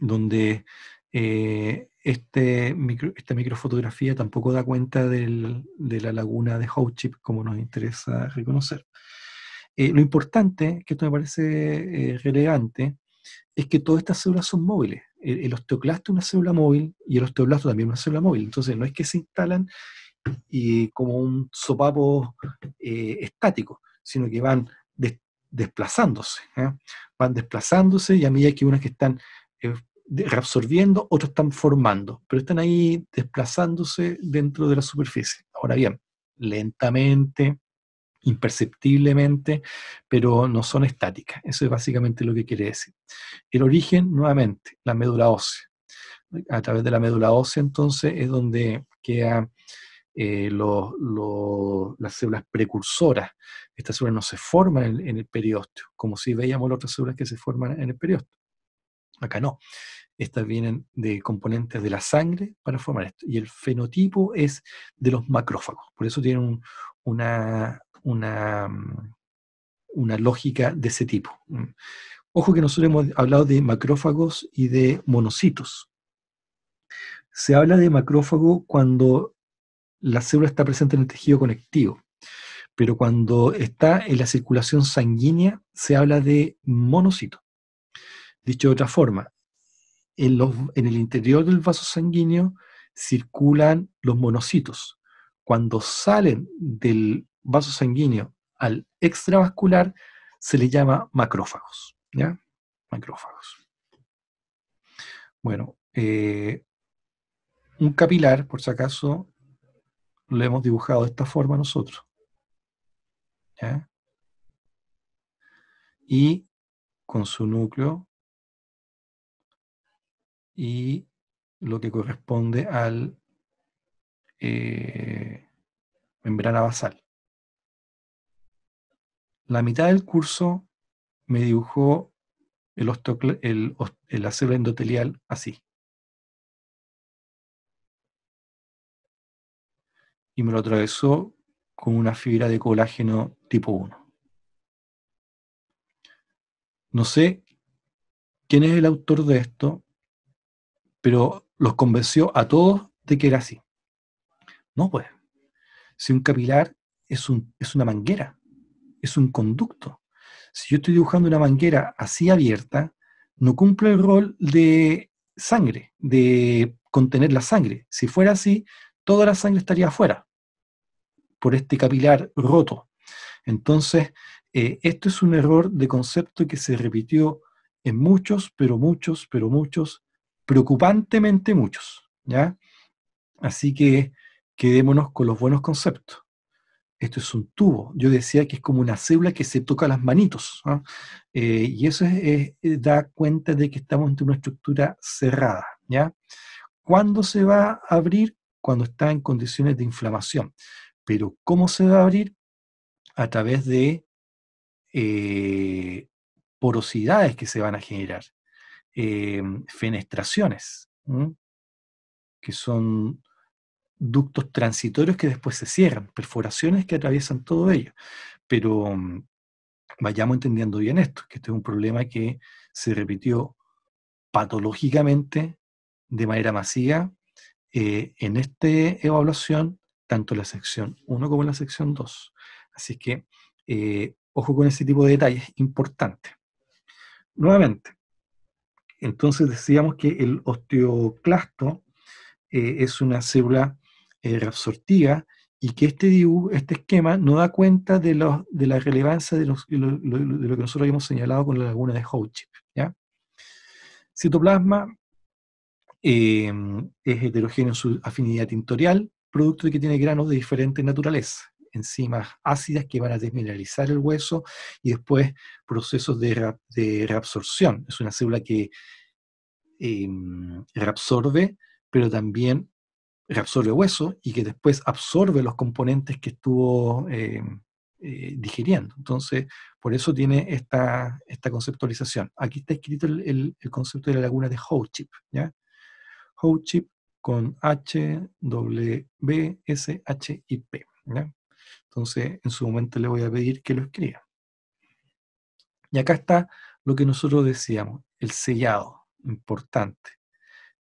donde eh, este esta microfotografía tampoco da cuenta de la laguna de Hochip, como nos interesa reconocer. Eh, lo importante, que esto me parece eh, relevante, es que todas estas células son móviles. El, osteoclasto es una célula móvil y el osteoblasto también es una célula móvil. Entonces, no es que se instalan y como un sopapo eh, estático, sino que van desplazándose. Van desplazándose y a medida que unas que están reabsorbiendo, otras están formando, pero están ahí desplazándose dentro de la superficie. Ahora bien, lentamente, imperceptiblemente, pero no son estáticas. Eso es básicamente lo que quiere decir. El origen, nuevamente, la médula ósea. A través de la médula ósea, entonces, es donde quedan eh, las células precursoras. Estas células no se forman en, el periósteo, como si veíamos las otras células que se forman en el periósteo. Acá no. Estas vienen de componentes de la sangre para formar esto. Y el fenotipo es de los macrófagos. Por eso tienen una, una, mm, una lógica de ese tipo. Ojo que nosotros hemos hablado de macrófagos y de monocitos. Se habla de macrófago cuando la célula está presente en el tejido conectivo, pero cuando está en la circulación sanguínea se habla de monocito. Dicho de otra forma, en, los, en el interior del vaso sanguíneo circulan los monocitos. Cuando salen del vaso sanguíneo al extravascular se le llama macrófagos. ¿Ya? Macrófagos. Bueno, eh, un capilar, por si acaso, lo hemos dibujado de esta forma nosotros. Y con su núcleo y lo que corresponde al eh, membrana basal la mitad del curso me dibujó el, acero endotelial así. Y me lo atravesó con una fibra de colágeno tipo 1. No sé quién es el autor de esto, pero los convenció a todos de que era así. No, pues, si un capilar es una manguera, es un conducto. Si yo estoy dibujando una manguera así abierta, no cumple el rol de sangre, de contener la sangre. Si fuera así, toda la sangre estaría afuera por este capilar roto. Entonces, eh, esto es un error de concepto que se repitió en muchos, pero muchos, pero muchos, preocupantemente muchos. ¿ya? Así que quedémonos con los buenos conceptos. Esto es un tubo. Yo decía que es como una célula que se toca las manitos. ¿ah? Eh, y eso eh, da cuenta de que estamos en una estructura cerrada. ¿ya? ¿Cuándo se va a abrir? Cuando está en condiciones de inflamación. Pero ¿cómo se va a abrir? A través de eh, porosidades que se van a generar, fenestraciones, que son ductos transitorios que después se cierran, perforaciones que atraviesan todo ello. Pero mm, vayamos entendiendo bien esto, que este es un problema que se repitió patológicamente de manera masiva eh, en esta evaluación, tanto la sección 1 como en la sección 2. Así que eh, ojo con ese tipo de detalles importante. Nuevamente, entonces decíamos que el osteoclasto eh, es una célula eh, y que este dibujo, este esquema, no da cuenta de, los, de la relevancia de, lo, que nosotros habíamos señalado con la laguna de Houchip. Citoplasma em, es heterogéneo en su afinidad tintorial, producto de que tiene granos de diferentes naturalezas, enzimas ácidas que van a desmineralizar el hueso y después procesos de, reabsorción. Es una célula que em, reabsorbe, pero también reabsorbe hueso y que después absorbe los componentes que estuvo eh, eh, digiriendo. Entonces, por eso tiene esta, conceptualización. Aquí está escrito el, concepto de la laguna de chip ¿ya? con H, W, S, H y P, Entonces, en su momento le voy a pedir que lo escriba. Y acá está lo que nosotros decíamos, el sellado, importante.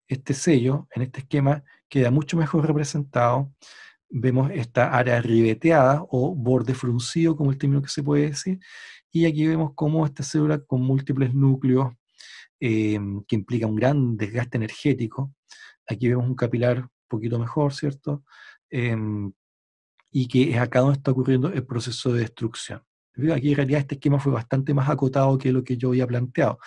Este sello, en este esquema, queda mucho mejor representado. Vemos esta área ribeteada o borde fruncido, como el término que se puede decir. Y aquí vemos cómo esta célula con múltiples núcleos, em, que implica un gran desgaste energético. Aquí vemos un capilar un poquito mejor, ¿cierto? Em, y que es acá donde está ocurriendo el proceso de destrucción. Aquí en realidad este esquema fue bastante más acotado que lo que yo había planteado,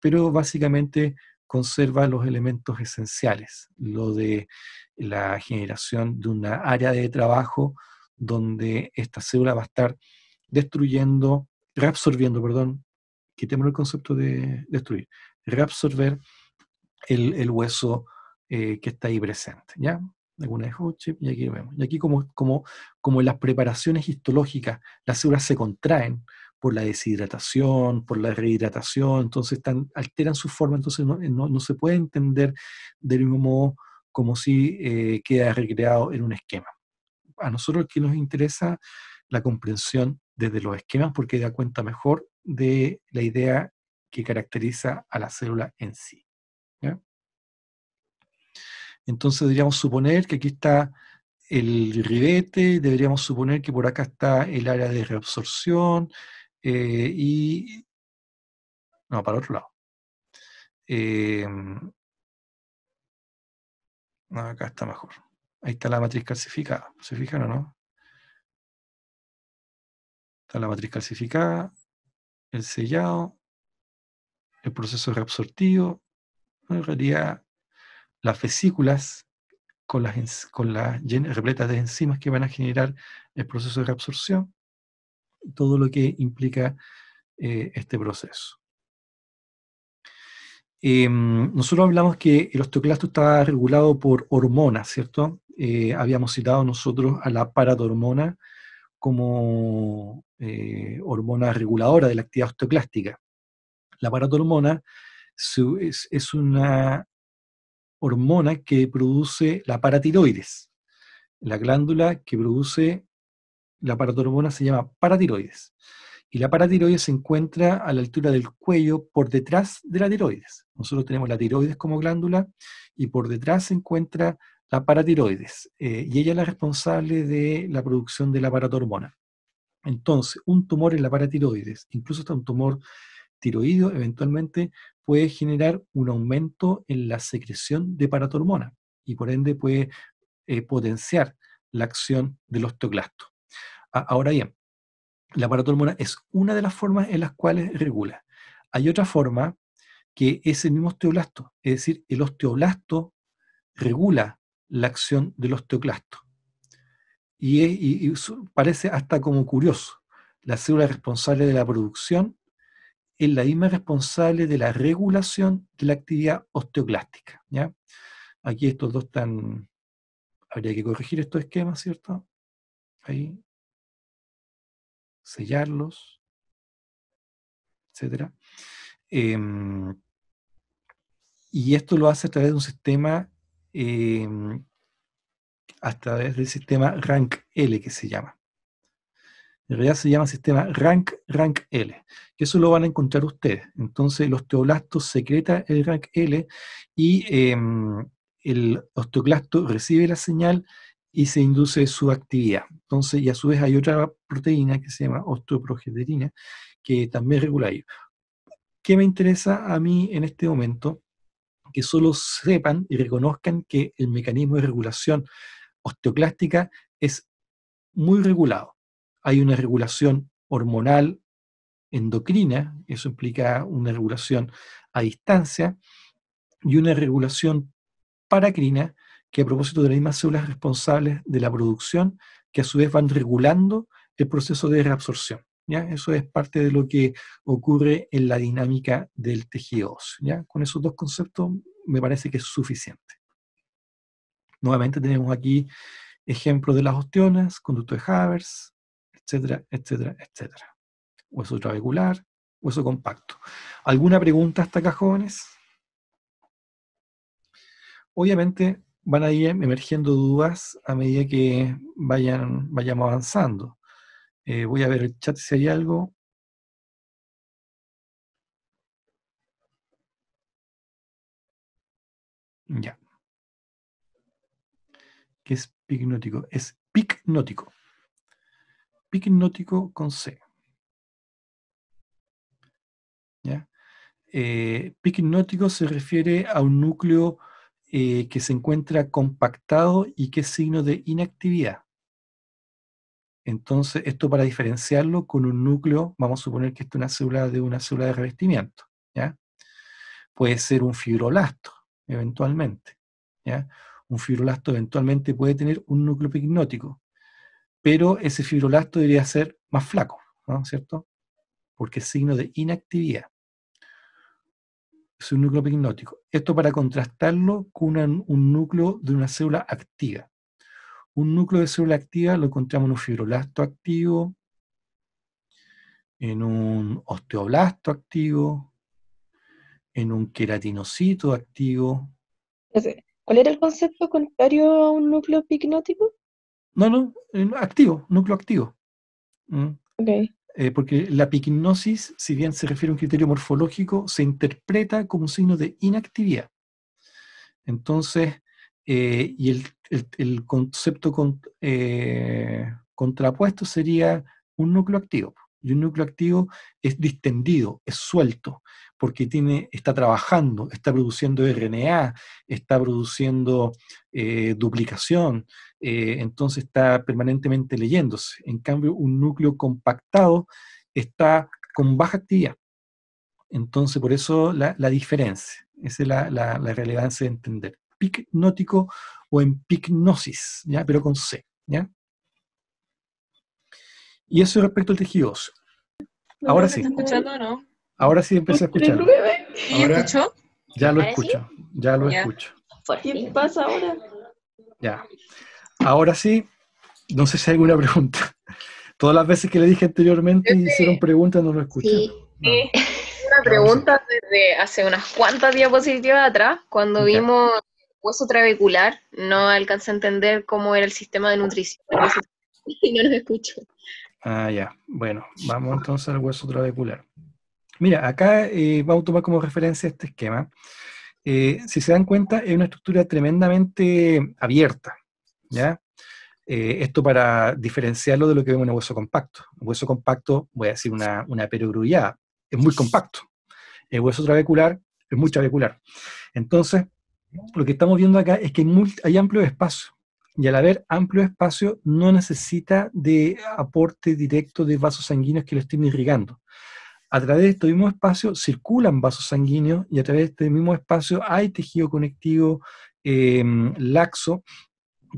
pero básicamente conserva los elementos esenciales, lo de la generación de una área de trabajo donde esta célula va a estar destruyendo, reabsorbiendo, perdón, quitemos el concepto de destruir, reabsorber el, el hueso eh, que está ahí presente, ¿ya? Alguna oh, y aquí vemos. Y aquí como, como, como en las preparaciones histológicas, las células se contraen por la deshidratación, por la rehidratación, entonces alteran su forma, entonces no, se puede entender del mismo modo como si eh, queda recreado en un esquema. A nosotros que nos interesa la comprensión desde los esquemas porque da cuenta mejor de la idea que caracteriza a la célula en sí. Entonces deberíamos suponer que aquí está el ribete, deberíamos suponer que por acá está el área de reabsorción, eh, y. No, para otro lado. Em, acá está mejor. Ahí está la matriz calcificada. ¿Se fijan o no? Está la matriz calcificada, el sellado, el proceso reabsortivo. En realidad, las vesículas con con las repletas de enzimas que van a generar el proceso de reabsorción todo lo que implica eh, este proceso. Em, nosotros hablamos que el osteoclasto está regulado por hormonas, ¿cierto? Eh, habíamos citado nosotros a la paratormona como eh, hormona reguladora de la actividad osteoclástica. La paratormona es una hormona que produce la paratiroides, la glándula que produce la paratormona se llama paratiroides. Y la paratiroides se encuentra a la altura del cuello por detrás de la tiroides. Nosotros tenemos la tiroides como glándula y por detrás se encuentra la paratiroides. Eh, y ella es la responsable de la producción de la paratormona. Entonces, un tumor en la paratiroides, incluso hasta un tumor tiroideo, eventualmente puede generar un aumento en la secreción de paratormona y por ende puede eh, potenciar la acción del osteoclasto. Ahora bien, la paratormona es una de las formas en las cuales regula. Hay otra forma que es el mismo osteoblasto, es decir, el osteoblasto regula la acción del osteoclasto. Y, parece hasta como curioso. La célula responsable de la producción es la misma responsable de la regulación de la actividad osteoclástica. ¿ya? Aquí estos dos están... Habría que corregir estos esquemas, ¿cierto? Ahí, sellarlos, etcétera, em, y esto lo hace a través de un sistema, em, a través del sistema Rank L que se llama. En realidad se llama sistema Rank Rank L, que eso lo van a encontrar ustedes. Entonces, el osteoblasto secreta el Rank L y em, el osteoclasto recibe la señal y se induce su actividad. Entonces, y a su vez hay otra proteína que se llama osteoprogeterina, que también regula ello. ¿Qué me interesa a mí en este momento? Que solo sepan y reconozcan que el mecanismo de regulación osteoclástica es muy regulado. Hay una regulación hormonal endocrina, eso implica una regulación a distancia, y una regulación paracrina, que a propósito de las mismas células responsables de la producción, que a su vez van regulando el proceso de reabsorción. ¿ya? Eso es parte de lo que ocurre en la dinámica del tejido óseo. ¿ya? Con esos dos conceptos me parece que es suficiente. Nuevamente tenemos aquí ejemplos de las osteonas, conducto de Havers, etcétera, etcétera, etcétera. Hueso trabecular, hueso compacto. ¿Alguna pregunta hasta acá, jóvenes? Obviamente, van a ir emergiendo dudas a medida que vayan, vayamos avanzando. Eh, voy a ver el chat si hay algo. Ya. ¿Qué es pignótico? Es pignótico. Picnótico con C. ¿Ya? Eh, picnótico se refiere a un núcleo eh, que se encuentra compactado y que es signo de inactividad. Entonces, esto para diferenciarlo con un núcleo, vamos a suponer que esto es una célula de una célula de revestimiento, ¿ya? Puede ser un fibrolasto, eventualmente, Un fibrolasto eventualmente puede tener un núcleo pignótico, pero ese fibrolasto debería ser más flaco, ¿no? ¿Cierto? Porque es signo de inactividad es un núcleo pignótico. Esto para contrastarlo con un núcleo de una célula activa. Un núcleo de célula activa lo encontramos en un fibroblasto activo, en un osteoblasto activo, en un queratinocito activo. ¿Cuál era el concepto contrario a un núcleo pignótico? No, no, activo, núcleo activo. Mm. Ok. Eh, porque la pignosis, si bien se refiere a un criterio morfológico, se interpreta como un signo de inactividad. Entonces, eh, y el, concepto eh, contrapuesto sería un núcleo activo. Y un núcleo activo es distendido, es suelto, porque está trabajando, está produciendo RNA, está produciendo duplicación, eh, entonces está permanentemente leyéndose. En cambio, un núcleo compactado está con baja actividad. Entonces, por eso la, diferencia. Esa es la, relevancia de entender. Picnótico o en picnosis, ¿ya? pero con C. ¿ya? Y eso respecto al tejido Ahora sí. escuchando no? Ahora sí empecé a escuchar. Ya lo escucho, ya lo escucho. ¿Qué pasa ahora? Ya. Ahora sí, no sé si hay alguna pregunta. Todas las veces que le dije anteriormente y hicieron preguntas, no lo escuché. Sí, eh, una pregunta desde hace unas cuantas diapositivas atrás, cuando vimos vimos hueso trabecular, no alcancé a entender cómo era el sistema de nutrición y no lo escucho. Ah, ya. Bueno, vamos entonces al hueso trabecular. Mira, acá eh, vamos a tomar como referencia este esquema. Eh, si se dan cuenta, es una estructura tremendamente abierta. ¿ya? Eh, esto para diferenciarlo de lo que vemos en el hueso compacto. el hueso compacto, voy a decir una, una es muy compacto. El hueso trabecular es muy trabecular. Entonces, lo que estamos viendo acá es que hay, amplio espacio. Y al haber amplio espacio, no necesita de aporte directo de vasos sanguíneos que lo estén irrigando. A través de este mismo espacio circulan vasos sanguíneos y a través de este mismo espacio hay tejido conectivo eh, laxo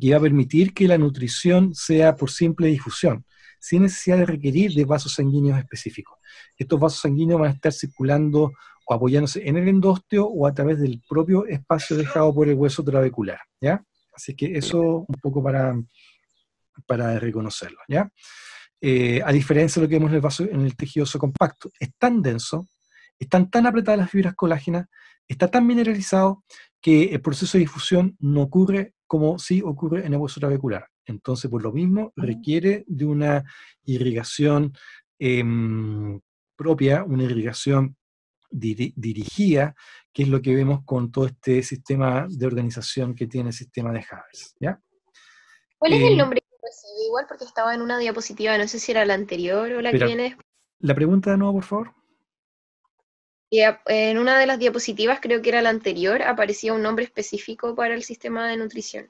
que va a permitir que la nutrición sea por simple difusión, sin necesidad de requerir de vasos sanguíneos específicos. Estos vasos sanguíneos van a estar circulando o apoyándose en el endósteo o a través del propio espacio dejado por el hueso trabecular, ¿ya? Así que eso un poco para, para reconocerlo, ¿ya? Eh, a diferencia de lo que vemos en el, vaso, en el tejido compacto, es tan denso, están tan apretadas las fibras colágenas, está tan mineralizado que el proceso de difusión no ocurre como sí ocurre en el hueso trabecular. Entonces, por lo mismo, ah. requiere de una irrigación em, propia, una irrigación dirigida, que es lo que vemos con todo este sistema de organización que tiene el sistema de Havers. ¿Cuál es el em. nombre que recibe? Igual porque estaba en una diapositiva, no sé si era la anterior o la que viene. después. La pregunta de nuevo, por favor. Y en una de las diapositivas, creo que era la anterior, aparecía un nombre específico para el sistema de nutrición.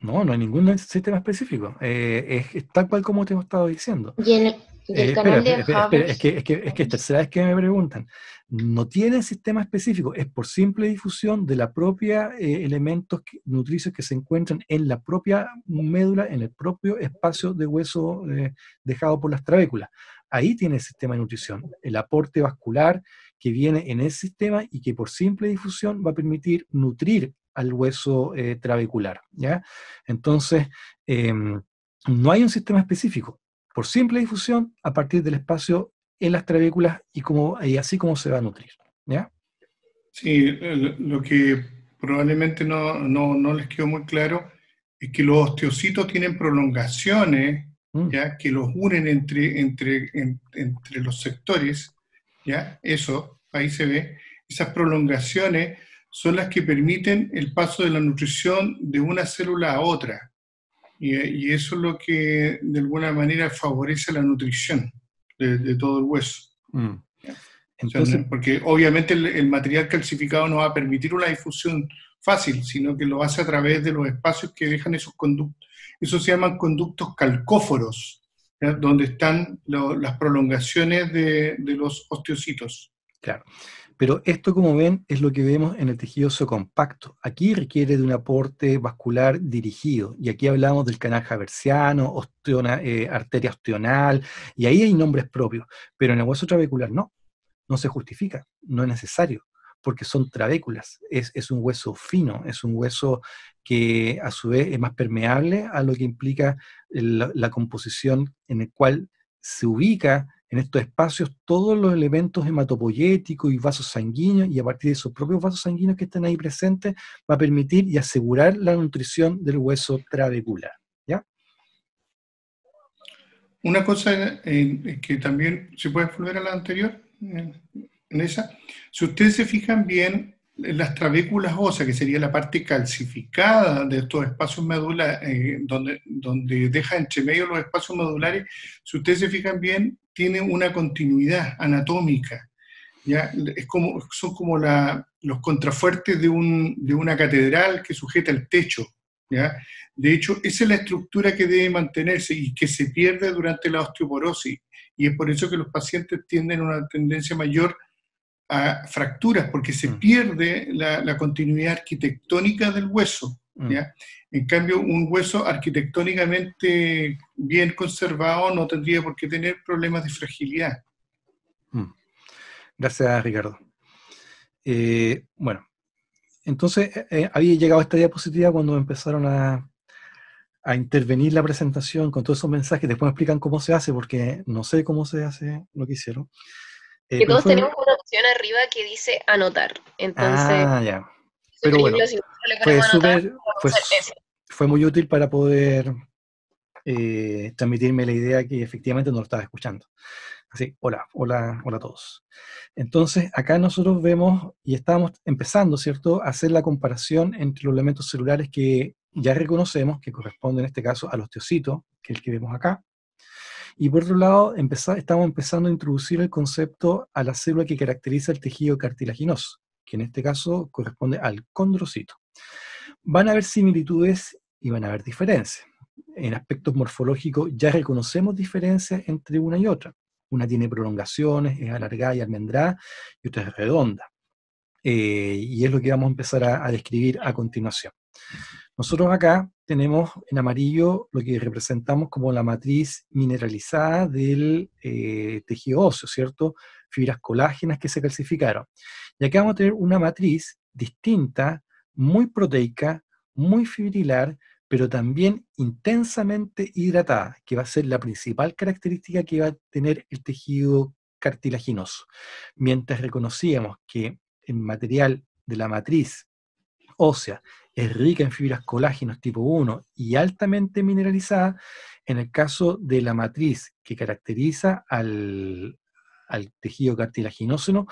No, no hay ningún sistema específico. Eh, es, tal cual como te he estado diciendo. Y en el, eh, canal de es que, es que, es que tercera vez que me preguntan, no tiene sistema específico, es por simple difusión de la propia eh, elementos nutricios que se encuentran en la propia médula, en el propio espacio de hueso dejado por las trabéculas. Ahí tiene el sistema de nutrición, el aporte vascular, que viene en el sistema y que por simple difusión va a permitir nutrir al hueso eh, trabecular. ¿ya? Entonces, em, no hay un sistema específico. Por simple difusión, a partir del espacio en las trabéculas y, como, y así como se va a nutrir. ¿ya? Sí, lo que probablemente no, no, les quedó muy claro es que los osteocitos tienen prolongaciones mm. ¿ya? que los unen entre, entre, entre los sectores ¿ya? Eso, ahí se ve. Esas prolongaciones son las que permiten el paso de la nutrición de una célula a otra. Y, eso es lo que de alguna manera favorece la nutrición de, todo el hueso. Mm. Entonces, porque obviamente el, el, material calcificado no va a permitir una difusión fácil, sino que lo hace a través de los espacios que dejan esos conductos. Eso se llaman conductos calcóforos donde están las prolongaciones de, los osteocitos. Claro, pero esto como ven es lo que vemos en el tejido compacto. Aquí requiere de un aporte vascular dirigido y aquí hablamos del canal javersiano, eh, arteria osteonal y ahí hay nombres propios, pero en el hueso trabecular no, no se justifica, no es necesario porque son trabéculas, es, un hueso fino, es un hueso que a su vez es más permeable a lo que implica la, composición en el cual se ubica en estos espacios todos los elementos hematopoyéticos y vasos sanguíneos, y a partir de esos propios vasos sanguíneos que están ahí presentes, va a permitir y asegurar la nutrición del hueso trabecular. ¿ya? Una cosa que también, ¿se puede volver a la anterior en esa. Si ustedes se fijan bien, las trabéculas óseas, que sería la parte calcificada de estos espacios medulares, eh, donde, donde deja entre medio los espacios medulares, si ustedes se fijan bien, tiene una continuidad anatómica. Es como, son como los contrafuertes de, una catedral que sujeta el techo. ¿ya? De hecho, esa es la estructura que debe mantenerse y que se pierde durante la osteoporosis. Y es por eso que los pacientes tienen una tendencia mayor a fracturas porque se mm. pierde la, continuidad arquitectónica del hueso. Mm. En cambio, un hueso arquitectónicamente bien conservado no tendría por qué tener problemas de fragilidad. Mm. Gracias, Ricardo. Eh, bueno, entonces eh, eh, había llegado esta diapositiva cuando empezaron a, a intervenir la presentación con todos esos mensajes. Después me explican cómo se hace, porque no sé cómo se hace lo que hicieron. Eh, que todos tenemos una opción arriba que dice anotar. Entonces, ah, ya. Pero bueno, fue, súper, pues, fue, muy útil para poder eh, transmitirme la idea que efectivamente no lo estaba escuchando. Así, hola, hola, hola a todos. Entonces, acá nosotros vemos y estamos empezando, ¿cierto?, a hacer la comparación entre los elementos celulares que ya reconocemos, que corresponde en este caso al osteocito, que es el que vemos acá, y por otro lado, estamos empezando a introducir el concepto a la célula que caracteriza el tejido cartilaginoso, que en este caso corresponde al condrocito. Van a haber similitudes y van a haber diferencias. En aspectos morfológicos ya reconocemos diferencias entre una y otra. Una tiene prolongaciones, es alargada y almendrada, y otra es redonda. Eh, y es lo que vamos a empezar a describir a continuación. Nosotros acá tenemos en amarillo lo que representamos como la matriz mineralizada del eh, tejido óseo, ¿cierto? Fibras colágenas que se calcificaron. Y acá vamos a tener una matriz distinta, muy proteica, muy fibrilar, pero también intensamente hidratada, que va a ser la principal característica que va a tener el tejido cartilaginoso. Mientras reconocíamos que el material de la matriz ósea es rica en fibras colágenos tipo 1 y altamente mineralizada, en el caso de la matriz que caracteriza al, tejido al, tejido cartilaginoso,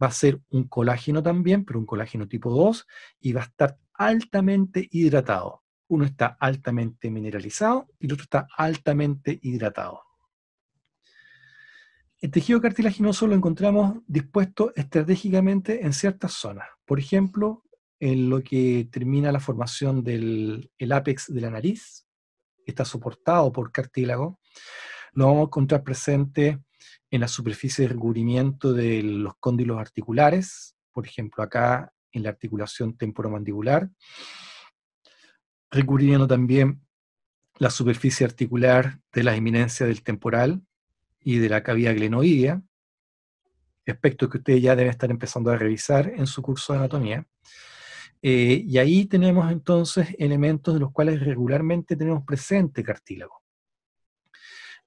va a ser un colágeno también, pero un colágeno tipo 2, y va a estar altamente hidratado. Uno está altamente mineralizado y el otro está altamente hidratado. El tejido cartilaginoso lo encontramos dispuesto estratégicamente en ciertas zonas. Por ejemplo, en lo que termina la formación del el ápex de la nariz, está soportado por cartílago. Lo vamos a encontrar presente en la superficie de recubrimiento de los cóndilos articulares, por ejemplo, acá en la articulación temporomandibular, recubriendo también la superficie articular de las eminencias del temporal, y de la cavidad glenoidea, aspectos que ustedes ya deben estar empezando a revisar en su curso de anatomía. Eh, y ahí tenemos entonces elementos de los cuales regularmente tenemos presente cartílago.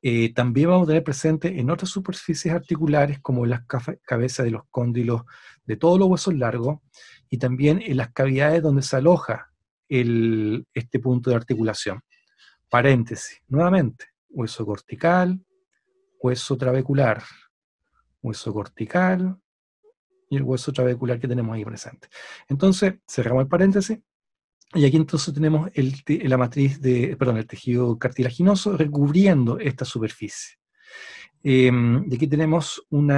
Eh, también vamos a tener presente en otras superficies articulares como las cabezas de los cóndilos de todos los huesos largos y también en las cavidades donde se aloja este punto de articulación. Paréntesis, nuevamente, hueso cortical, hueso trabecular, hueso cortical y el hueso trabecular que tenemos ahí presente. Entonces, cerramos el paréntesis. Y aquí entonces tenemos el, la matriz de, perdón, el tejido cartilaginoso recubriendo esta superficie. Em, y aquí tenemos un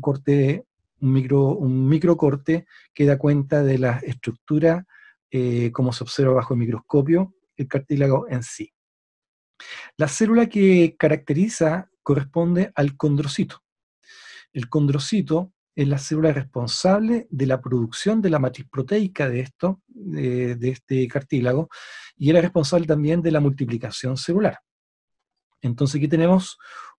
corte, un micro, un microcorte que da cuenta de la estructura eh, como se observa bajo el microscopio, el cartílago en sí. La célula que caracteriza corresponde al condrocito. El condrocito es la célula responsable de la producción de la matriz proteica de esto, de, este cartílago, y era responsable también de la multiplicación celular. Entonces aquí tenemos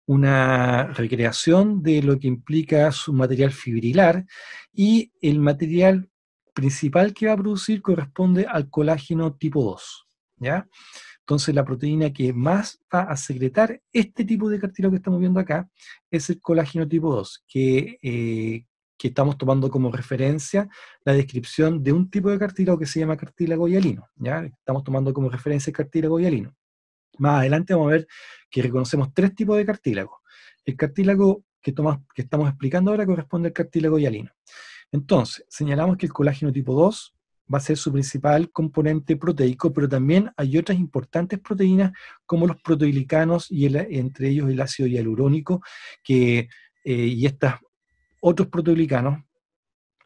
una recreación de lo que implica su material fibrilar y el material principal que va a producir corresponde al colágeno tipo 2. ¿ya? Entonces, la proteína que más va a secretar este tipo de cartílago que estamos viendo acá es el colágeno tipo 2, eh, que, estamos tomando como referencia la descripción de un tipo de cartílago que se llama cartílago hialino. ¿ya? Estamos tomando como referencia el cartílago hialino. Más adelante vamos a ver que reconocemos tres tipos de cartílagos. El cartílago que, que estamos explicando ahora corresponde al cartílago hialino. Entonces, señalamos que el colágeno tipo 2 va a ser su principal componente proteico, pero también hay otras importantes proteínas como los proteoglicanos y entre ellos el ácido hialurónico eh, y estos otros proteoglicanos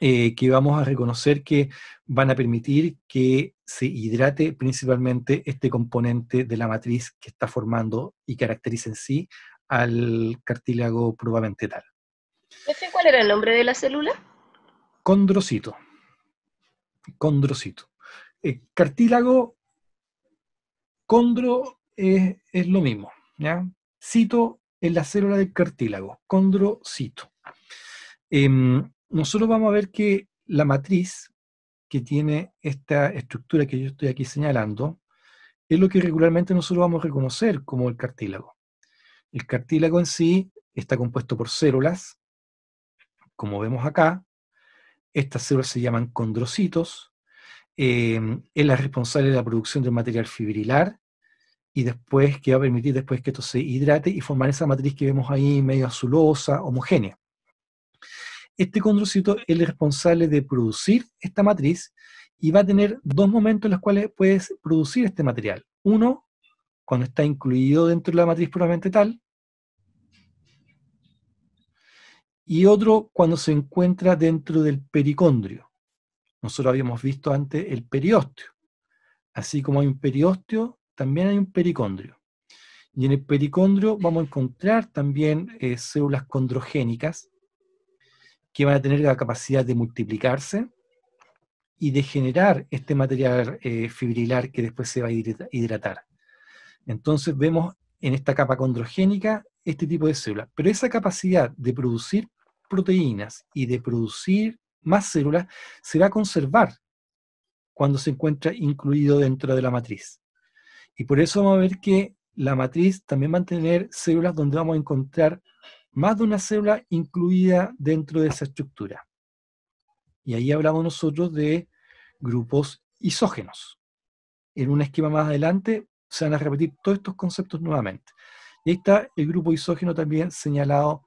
eh, que vamos a reconocer que van a permitir que se hidrate principalmente este componente de la matriz que está formando y caracteriza en sí al cartílago probablemente tal. ¿Este cuál era el nombre de la célula? Condrocito condrocito. Eh, cartílago, condro es, lo mismo, ¿ya? Cito es la célula del cartílago, condrocito. Em, nosotros vamos a ver que la matriz que tiene esta estructura que yo estoy aquí señalando es lo que regularmente nosotros vamos a reconocer como el cartílago. El cartílago en sí está compuesto por células, como vemos acá, estas células se llaman condrocitos. Em, es la responsable de la producción del material fibrilar y después que va a permitir después que esto se hidrate y formar esa matriz que vemos ahí medio azulosa, homogénea. Este condrocito es el responsable de producir esta matriz y va a tener dos momentos en los cuales puedes producir este material. Uno, cuando está incluido dentro de la matriz puramente tal, y otro cuando se encuentra dentro del pericondrio. Nosotros habíamos visto antes el periósteo. Así como hay un periósteo, también hay un pericondrio. Y en el pericondrio vamos a encontrar también eh, células condrogénicas que van a tener la capacidad de multiplicarse y de generar este material eh, fibrilar que después se va a hidratar. Entonces vemos en esta capa condrogénica este tipo de células. Pero esa capacidad de producir proteínas y de producir más células será conservar cuando se encuentra incluido dentro de la matriz. Y por eso vamos a ver que la matriz también va a tener células donde vamos a encontrar más de una célula incluida dentro de esa estructura. Y ahí hablamos nosotros de grupos isógenos. En un esquema más adelante se van a repetir todos estos conceptos nuevamente. Y ahí está el grupo isógeno también señalado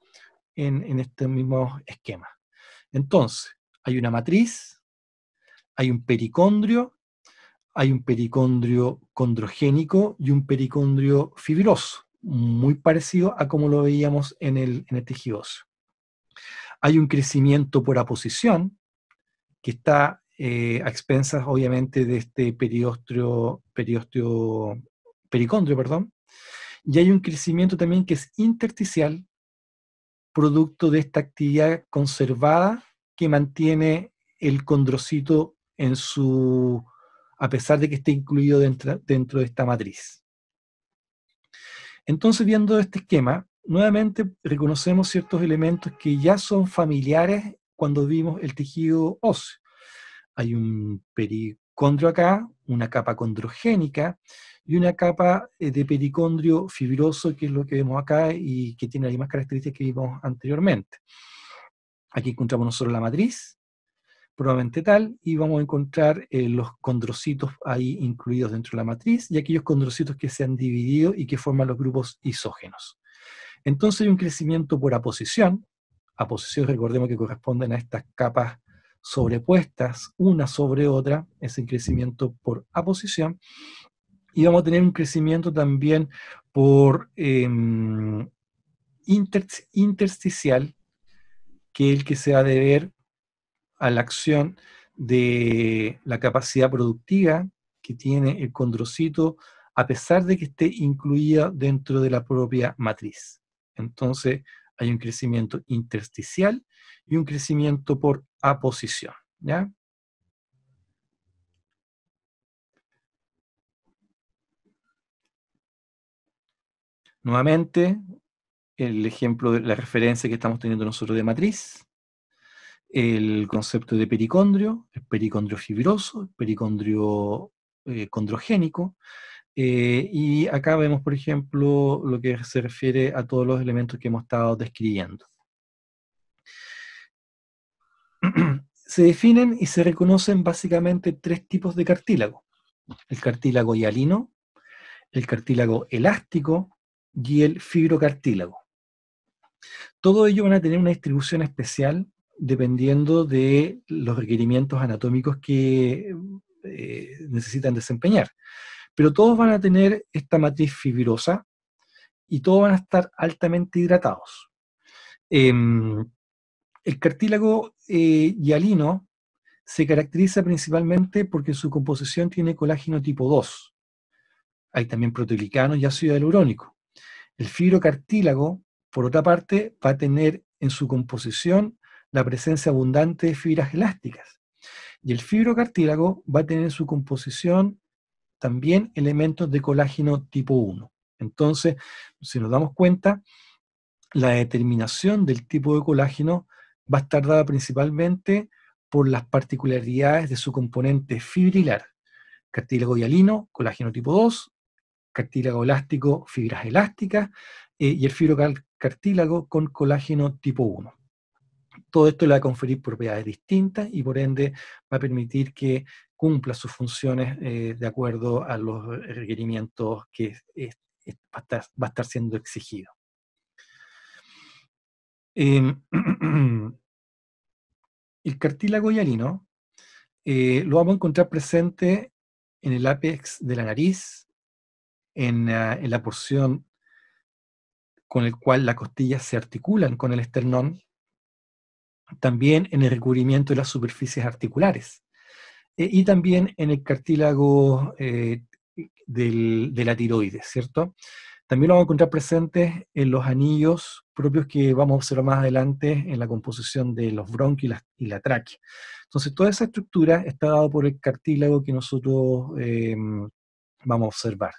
en, este mismo esquema Entonces, hay una matriz, hay un pericondrio, hay un pericondrio condrogénico y un pericondrio fibroso, muy parecido a como lo veíamos en el, en tejido Hay un crecimiento por aposición, que está eh, a expensas, obviamente, de este periostrio, pericondrio, perdón. Y hay un crecimiento también que es intersticial, producto de esta actividad conservada que mantiene el condrocito en su, a pesar de que esté incluido dentro, de esta matriz. Entonces, viendo este esquema, nuevamente reconocemos ciertos elementos que ya son familiares cuando vimos el tejido óseo. Hay un peri condrio acá, una capa condrogénica y una capa eh, de pericondrio fibroso, que es lo que vemos acá y que tiene las mismas características que vimos anteriormente. Aquí encontramos nosotros la matriz, probablemente tal, y vamos a encontrar eh, los condrocitos ahí incluidos dentro de la matriz y aquellos condrocitos que se han dividido y que forman los grupos isógenos. Entonces hay un crecimiento por aposición. aposición recordemos que corresponden a estas capas sobrepuestas una sobre otra, es el crecimiento por aposición, y vamos a tener un crecimiento también por em, intersticial, que es el que se va a deber a la acción de la capacidad productiva que tiene el condrocito, a pesar de que esté incluida dentro de la propia matriz. Entonces, hay un crecimiento intersticial y un crecimiento por a posición. ¿ya? Nuevamente, el ejemplo de la referencia que estamos teniendo nosotros de matriz, el concepto de pericondrio, el pericondrio fibroso, el pericondrio eh, condrogénico, eh, y acá vemos, por ejemplo, lo que se refiere a todos los elementos que hemos estado describiendo. se definen y se reconocen básicamente tres tipos de cartílago. El cartílago hialino, el cartílago elástico y el fibrocartílago. Todo ello van a tener una distribución especial dependiendo de los requerimientos anatómicos que eh, necesitan desempeñar. Pero todos van a tener esta matriz fibrosa y todos van a estar altamente hidratados. Em, el cartílago hialino eh, se caracteriza principalmente porque su composición tiene colágeno tipo 2. Hay también proteoglicanos y ácido hialurónico. El fibrocartílago, por otra parte, va a tener en su composición la presencia abundante de fibras elásticas. Y el fibrocartílago va a tener en su composición también elementos de colágeno tipo 1. Entonces, si nos damos cuenta, la determinación del tipo de colágeno va a estar dada principalmente por las particularidades de su componente fibrilar, cartílago hialino, colágeno tipo 2, cartílago elástico, fibras elásticas eh, y el fibrocartílago con colágeno tipo 1. Todo esto le va a conferir propiedades distintas y por ende va a permitir que cumpla sus funciones eh, de acuerdo a los requerimientos que va a estar siendo exigido. Em, el cartílago yalino eh, lo vamos a encontrar presente en el ápex de la nariz, ah, en, la porción con el cual las costillas se articulan con el esternón, también en el recubrimiento de las superficies articulares eh, y también en el cartílago eh, del, de la tiroides, ¿cierto? También lo vamos a encontrar presentes en los anillos propios que vamos a observar más adelante en la composición de los bronquios y la, tráquea. Entonces, toda esa estructura está dada por el cartílago que nosotros eh, vamos a observar.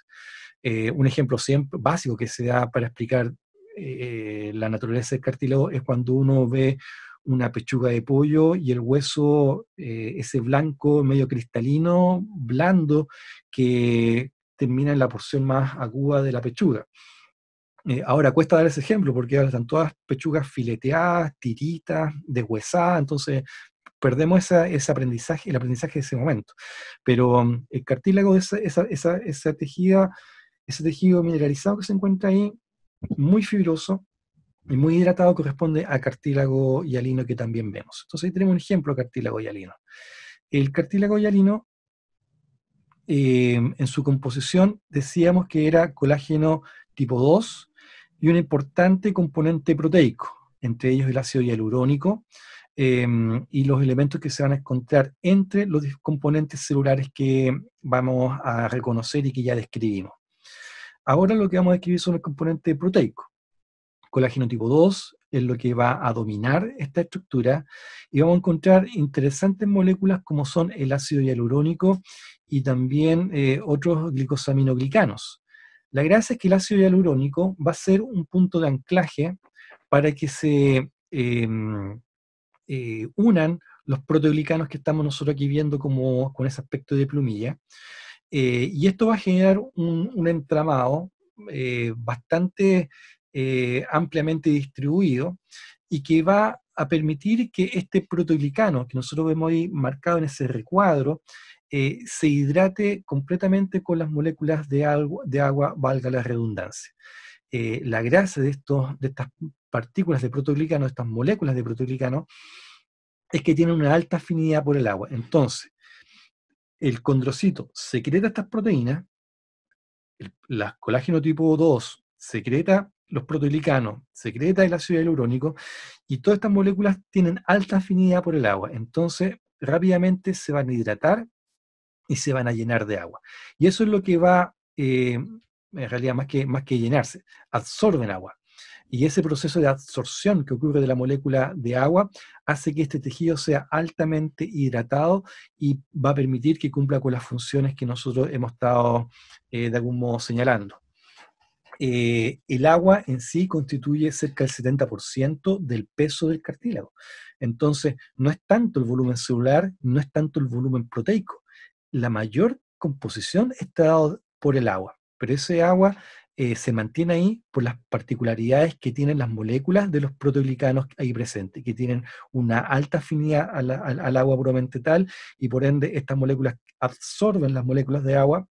Eh, un ejemplo básico que se da para explicar eh, la naturaleza del cartílago es cuando uno ve una pechuga de pollo y el hueso, ese blanco medio cristalino, blando, que termina en la porción más aguda de la pechuga. Eh, ahora cuesta dar ese ejemplo porque ahora están todas pechugas fileteadas, tiritas, deshuesadas, entonces perdemos ese aprendizaje, el aprendizaje de ese momento. Pero mm, el cartílago, esa, esa, tejida, ese tejido mineralizado que se encuentra ahí, muy fibroso, y muy hidratado corresponde a cartílago hialino que también vemos. Entonces ahí tenemos un ejemplo de cartílago hialino. El cartílago hialino eh, en su composición decíamos que era colágeno tipo 2 y un importante componente proteico, entre ellos el ácido hialurónico eh, y los elementos que se van a encontrar entre los componentes celulares que vamos a reconocer y que ya describimos. Ahora lo que vamos a describir son los componentes proteicos. Colágeno tipo 2 es lo que va a dominar esta estructura y vamos a encontrar interesantes moléculas como son el ácido hialurónico y también eh, otros glicosaminoglicanos. La gracia es que el ácido hialurónico va a ser un punto de anclaje para que se em, eh, unan los proteoglicanos que estamos nosotros aquí viendo como, con ese aspecto de plumilla. Eh, y esto va a generar un, entramado bastante ampliamente distribuido y que va a permitir que este proteoglicano que nosotros vemos ahí marcado en ese recuadro eh, se hidrate completamente con las moléculas de agua, de agua valga la redundancia. Eh, la grasa de, estos, de estas partículas de protoglicano, estas moléculas de protoglicano, es que tienen una alta afinidad por el agua. Entonces, el condrocito secreta estas proteínas, el, colágeno tipo 2 secreta los protoglicanos, secreta el ácido hialurónico, y todas estas moléculas tienen alta afinidad por el agua. Entonces, rápidamente se van a hidratar y se van a llenar de agua. Y eso es lo que va, eh, en realidad, más que, más que llenarse, absorben agua. Y ese proceso de absorción que ocurre de la molécula de agua hace que este tejido sea altamente hidratado y va a permitir que cumpla con las funciones que nosotros hemos estado eh, de algún modo señalando. Eh, el agua en sí constituye cerca del 70% del peso del cartílago. Entonces, no es tanto el volumen celular, no es tanto el volumen proteico, la mayor composición está dado por el agua, pero ese agua eh, se mantiene ahí por las particularidades que tienen las moléculas de los protoglicanos ahí presentes, que tienen una alta afinidad al, al agua puramente tal, y por ende estas moléculas absorben las moléculas de agua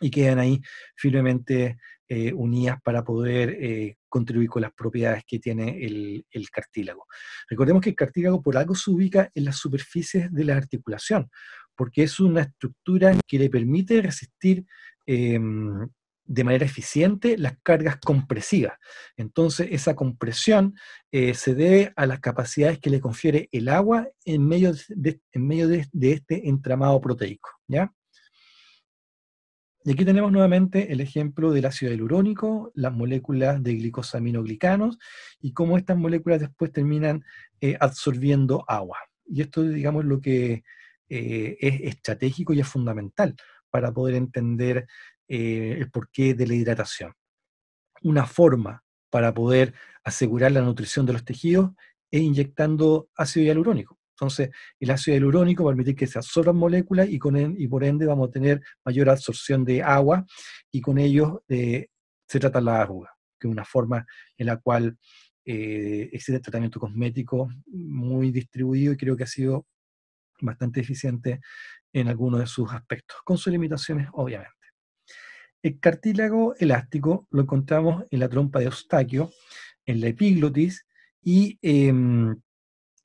y quedan ahí firmemente eh, unidas para poder eh, contribuir con las propiedades que tiene el, cartílago. Recordemos que el cartílago por algo se ubica en las superficies de la articulación, porque es una estructura que le permite resistir em, de manera eficiente las cargas compresivas. Entonces, esa compresión eh, se debe a las capacidades que le confiere el agua en medio de, de este entramado proteico. ¿ya? Y aquí tenemos nuevamente el ejemplo del ácido hialurónico, las moléculas de glicosaminoglicanos y cómo estas moléculas después terminan eh, absorbiendo agua. Y esto, digamos, lo que eh, es estratégico y es fundamental para poder entender eh, el porqué de la hidratación. Una forma para poder asegurar la nutrición de los tejidos es inyectando ácido hialurónico. Entonces, el ácido hialurónico va a permitir que se absorban moléculas y, con y por ende vamos a tener mayor absorción de agua y con ello eh, se trata la arruga, que es una forma en la cual eh, existe tratamiento cosmético muy distribuido y creo que ha sido bastante eficiente en algunos de sus aspectos, con sus limitaciones, obviamente. El cartílago elástico lo encontramos en la trompa de Eustaquio, en la epiglotis y eh,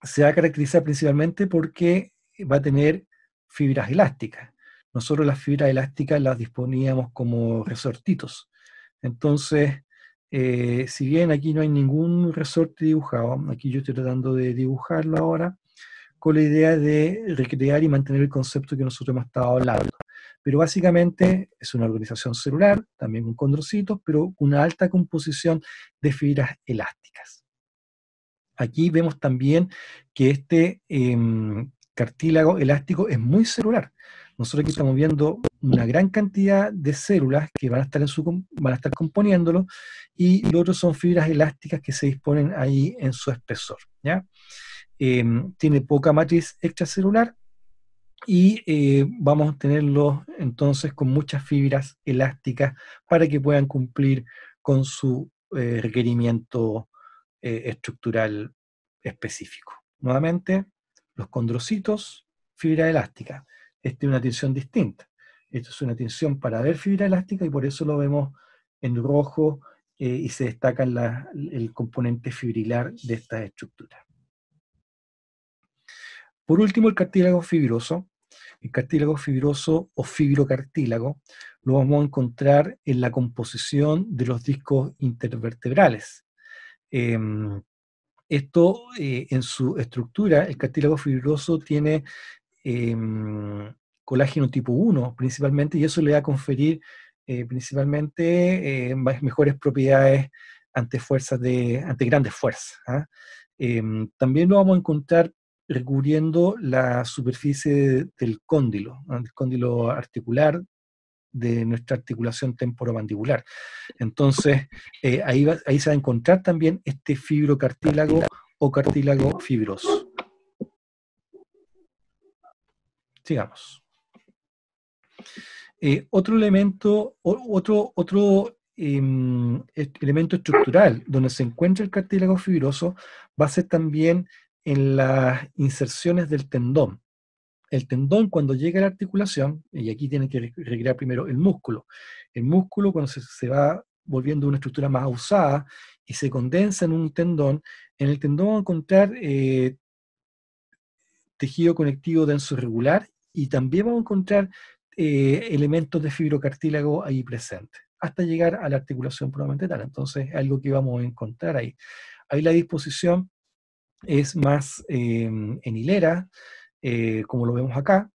se va a caracterizar principalmente porque va a tener fibras elásticas. Nosotros las fibras elásticas las disponíamos como resortitos. Entonces, eh, si bien aquí no hay ningún resorte dibujado, aquí yo estoy tratando de dibujarlo ahora, con la idea de recrear y mantener el concepto que nosotros hemos estado hablando. Pero básicamente es una organización celular, también con condrocitos, pero una alta composición de fibras elásticas. Aquí vemos también que este em, cartílago elástico es muy celular. Nosotros aquí estamos viendo una gran cantidad de células que van a estar, en su, van a estar componiéndolo y lo otro son fibras elásticas que se disponen ahí en su espesor. ¿ya? Em, tiene poca matriz extracelular y eh, vamos a tenerlo entonces con muchas fibras elásticas para que puedan cumplir con su eh, requerimiento eh, estructural específico. Nuevamente, los condrocitos, fibra elástica. Esta es una tensión distinta. Esto es una tensión para ver fibra elástica y por eso lo vemos en rojo eh, y se destaca el componente fibrilar de esta estructura. Por último, el cartílago fibroso. El cartílago fibroso o fibrocartílago lo vamos a encontrar en la composición de los discos intervertebrales. Em, esto eh, en su estructura, el cartílago fibroso tiene em, colágeno tipo 1 principalmente y eso le va a conferir eh, principalmente eh, mejores propiedades ante fuerzas de, ante grandes fuerzas. ¿ah? Em, también lo vamos a encontrar recubriendo la superficie del cóndilo, ¿ah? el cóndilo articular, de nuestra articulación temporomandibular. Entonces, eh, ahí, se va a encontrar también este fibrocartílago o cartílago fibroso. Sigamos. Eh, otro elemento, otro, otro em, elemento estructural donde se encuentra el cartílago fibroso va a ser también en las inserciones del tendón el tendón cuando llega a la articulación, y aquí tiene que recrear primero el músculo, el músculo cuando se, va volviendo una estructura más usada y se condensa en un tendón, en el tendón va a encontrar eh, tejido conectivo denso regular y también va a encontrar eh, elementos de fibrocartílago ahí presentes, hasta llegar a la articulación probablemente tal. Entonces, algo que vamos a encontrar ahí. Ahí la disposición es más eh, en hilera, eh, como lo vemos acá,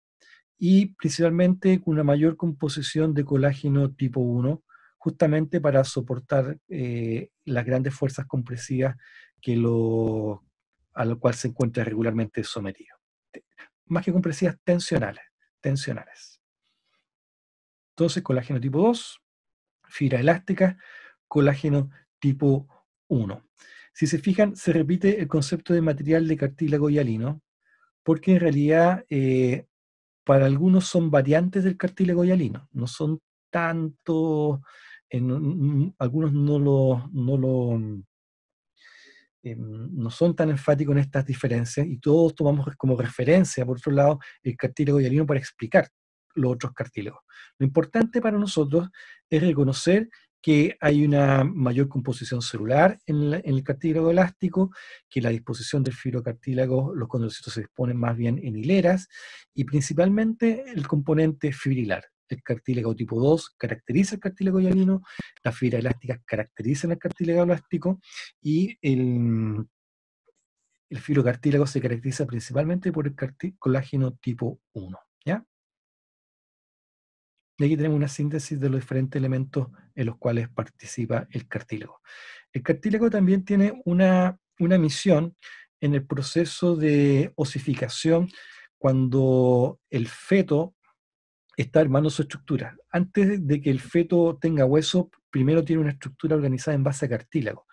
y principalmente con una mayor composición de colágeno tipo 1, justamente para soportar eh, las grandes fuerzas compresivas que lo, a lo cual se encuentra regularmente sometido. Más que compresivas, tensionales. tensionales. Entonces, colágeno tipo 2, fibra elástica, colágeno tipo 1. Si se fijan, se repite el concepto de material de cartílago y alino, porque en realidad eh, para algunos son variantes del cartílago yalino, no son tanto, eh, algunos no lo, no lo mm, eh, no son tan enfáticos en estas diferencias y todos tomamos como referencia, por otro lado, el cartílago hialino para explicar los otros cartílagos. Lo importante para nosotros es reconocer que hay una mayor composición celular en, el cartílago elástico, que la disposición del fibrocartílago, los condrocitos se disponen más bien en hileras, y principalmente el componente fibrilar. El cartílago tipo 2 caracteriza el cartílago hialino, las fibras elásticas caracterizan el cartílago elástico y el, el fibrocartílago se caracteriza principalmente por el colágeno tipo 1. ¿ya? Y aquí tenemos una síntesis de los diferentes elementos en los cuales participa el cartílago. El cartílago también tiene una, misión en el proceso de osificación cuando el feto está armando su estructura. Antes de que el feto tenga hueso, primero tiene una estructura organizada en base a cartílago.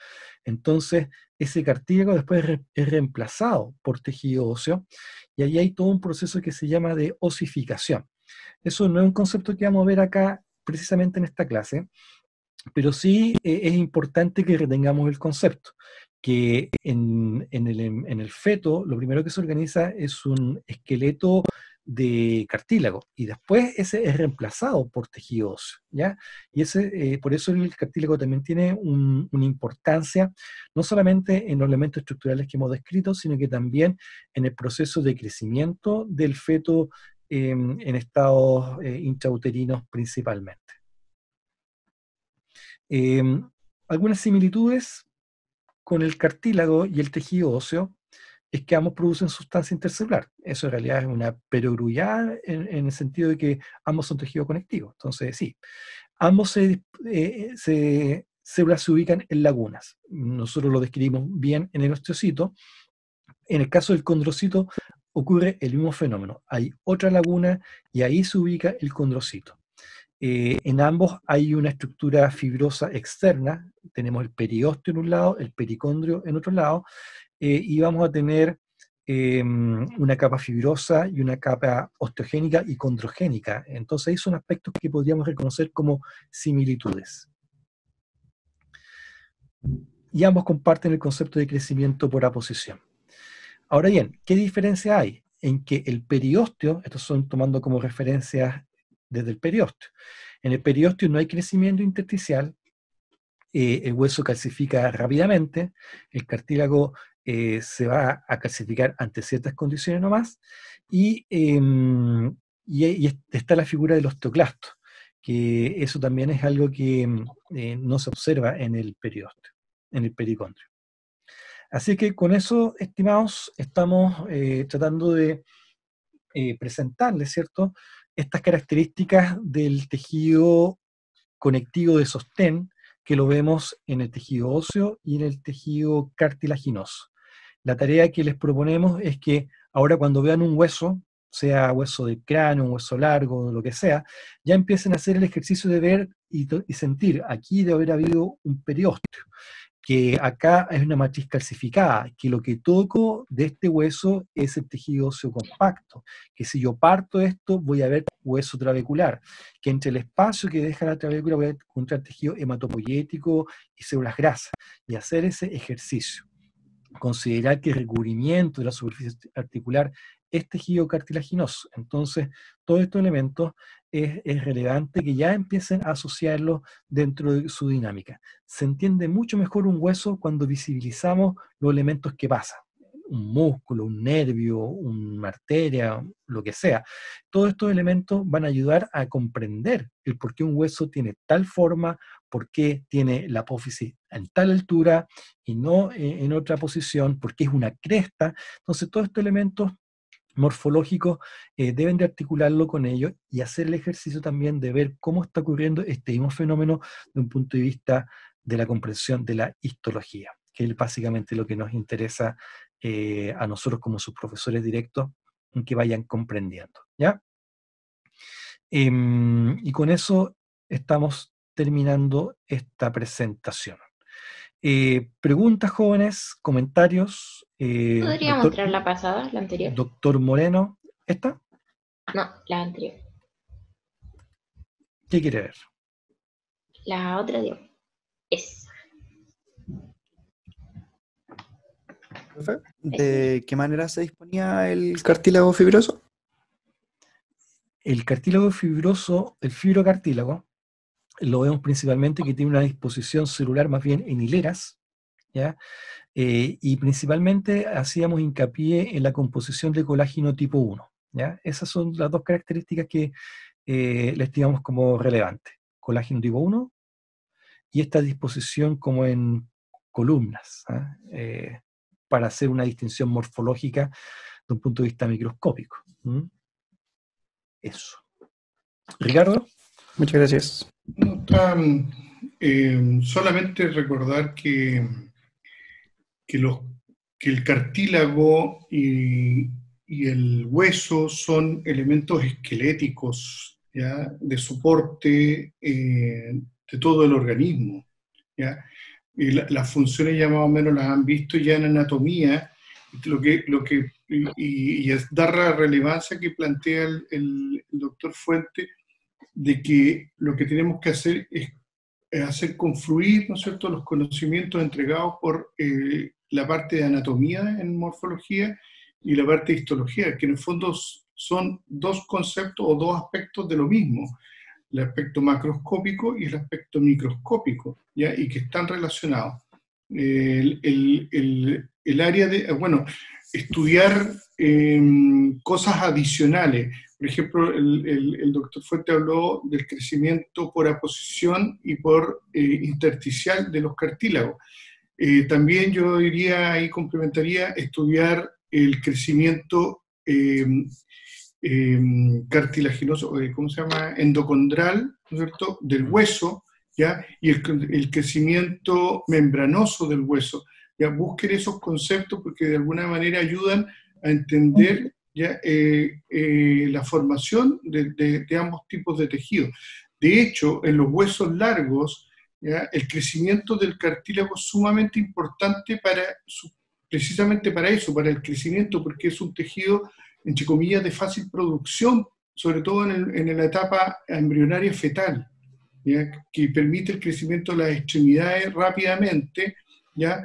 Entonces, ese cartílago después es reemplazado por tejido óseo y ahí hay todo un proceso que se llama de osificación. Eso no es un concepto que vamos a ver acá precisamente en esta clase, pero sí eh, es importante que retengamos el concepto, que en, el, feto lo primero que se organiza es un esqueleto de cartílago y después ese es reemplazado por tejido óseo, ¿ya? Y ese, eh, por eso el cartílago también tiene una importancia, no solamente en los elementos estructurales que hemos descrito, sino que también en el proceso de crecimiento del feto en estados hinchauterinos eh, principalmente. Em, algunas similitudes con el cartílago y el tejido óseo es que ambos producen sustancia intercelular. Eso en realidad es una perogrullada en, el sentido de que ambos son tejido conectivos. Entonces, sí, ambos eh, eh, células se ubican en lagunas. Nosotros lo describimos bien en el osteocito. En el caso del condrocito, ocurre el mismo fenómeno. Hay otra laguna y ahí se ubica el condrocito. Eh, en ambos hay una estructura fibrosa externa, tenemos el periósteo en un lado, el pericondrio en otro lado, eh, y vamos a tener em, una capa fibrosa y una capa osteogénica y condrogénica. Entonces, ahí son aspectos que podríamos reconocer como similitudes. Y ambos comparten el concepto de crecimiento por aposición. Ahora bien, ¿qué diferencia hay? En que el periósteo, estos son tomando como referencia desde el periósteo, en el periósteo no hay crecimiento intersticial, eh, el hueso calcifica rápidamente, el cartílago eh, se va a calcificar ante ciertas condiciones nomás, y, em, y, está la figura del osteoclasto, que eso también es algo que em, eh, no se observa en el periósteo, en el pericondrio. Así que con eso, estimados, estamos eh, tratando de eh, presentarles, ¿cierto?, estas características del tejido conectivo de sostén que lo vemos en el tejido óseo y en el tejido cartilaginoso. La tarea que les proponemos es que ahora cuando vean un hueso, sea hueso de cráneo, un hueso largo, lo que sea, ya empiecen a hacer el ejercicio de ver y, sentir, aquí debe haber habido un periósteo que acá es una matriz calcificada, que lo que toco de este hueso es el tejido óseo compacto, que si yo parto esto voy a ver hueso trabecular, que entre el espacio que deja la trabecula voy a encontrar tejido hematopoyético y células grasas, y hacer ese ejercicio. Considerar que el recubrimiento de la superficie articular es tejido cartilaginoso. Entonces, todos estos elementos es, relevante que ya empiecen a asociarlo dentro de su dinámica. Se entiende mucho mejor un hueso cuando visibilizamos los elementos que pasan un músculo, un nervio, una arteria, lo que sea. Todos estos elementos van a ayudar a comprender el por qué un hueso tiene tal forma, por qué tiene la apófisis en tal altura y no eh, en otra posición, por qué es una cresta. Entonces, todos estos elementos morfológicos, eh, deben de articularlo con ellos y hacer el ejercicio también de ver cómo está ocurriendo este mismo fenómeno de un punto de vista de la comprensión de la histología, que es básicamente lo que nos interesa eh, a nosotros como sus profesores directos, que vayan comprendiendo. ¿ya? Em, y con eso estamos terminando esta presentación. Eh, preguntas, jóvenes, comentarios. Eh, ¿Podría mostrar la pasada, la anterior? Doctor Moreno, ¿esta? No, la anterior. ¿Qué quiere ver? La otra, dio. Esa. ¿De qué manera se disponía el cartílago fibroso? El cartílago fibroso, el fibrocartílago, lo vemos principalmente que tiene una disposición celular más bien en hileras, eh, y principalmente hacíamos hincapié en la composición de colágeno tipo 1. ¿ya? Esas son las dos características que eh, les como relevantes. Colágeno tipo 1 y esta disposición como en columnas, ¿ah? eh, para hacer una distinción morfológica de un punto de vista microscópico. Eso. Ricardo. Muchas gracias. No, tan, eh, solamente recordar que, que, el cartílago y, el hueso son elementos esqueléticos ¿ya? de soporte eh, de todo el organismo. ¿ya? las funciones ya más o menos las han visto ya en anatomía, lo que, lo que, y, es dar la relevancia que plantea el, el doctor Fuente de que lo que tenemos que hacer es, hacer confluir, ¿no es cierto?, los conocimientos entregados por eh, la parte de anatomía en morfología y la parte de histología, que en el fondo son dos conceptos o dos aspectos de lo mismo, el aspecto macroscópico y el aspecto microscópico, ¿ya? y que están relacionados. El, área de, eh, bueno, estudiar em, cosas adicionales, por ejemplo, el, doctor Fuente habló del crecimiento por aposición y por eh, intersticial de los cartílagos. Eh, también yo diría y complementaría estudiar el crecimiento em, em, cartilaginoso, eh, ¿cómo se llama? Endocondral, ¿no es cierto?, del hueso, ¿ya? Y el, el crecimiento membranoso del hueso. ¿ya? Busquen esos conceptos porque de alguna manera ayudan a entender eh, eh, la formación de, ambos tipos de tejido. De hecho, en los huesos largos, el crecimiento del cartílago es sumamente importante para precisamente para eso, para el crecimiento, porque es un tejido, entre comillas, de fácil producción, sobre todo en, la etapa embrionaria fetal, que permite el crecimiento de las extremidades rápidamente. ¿ya?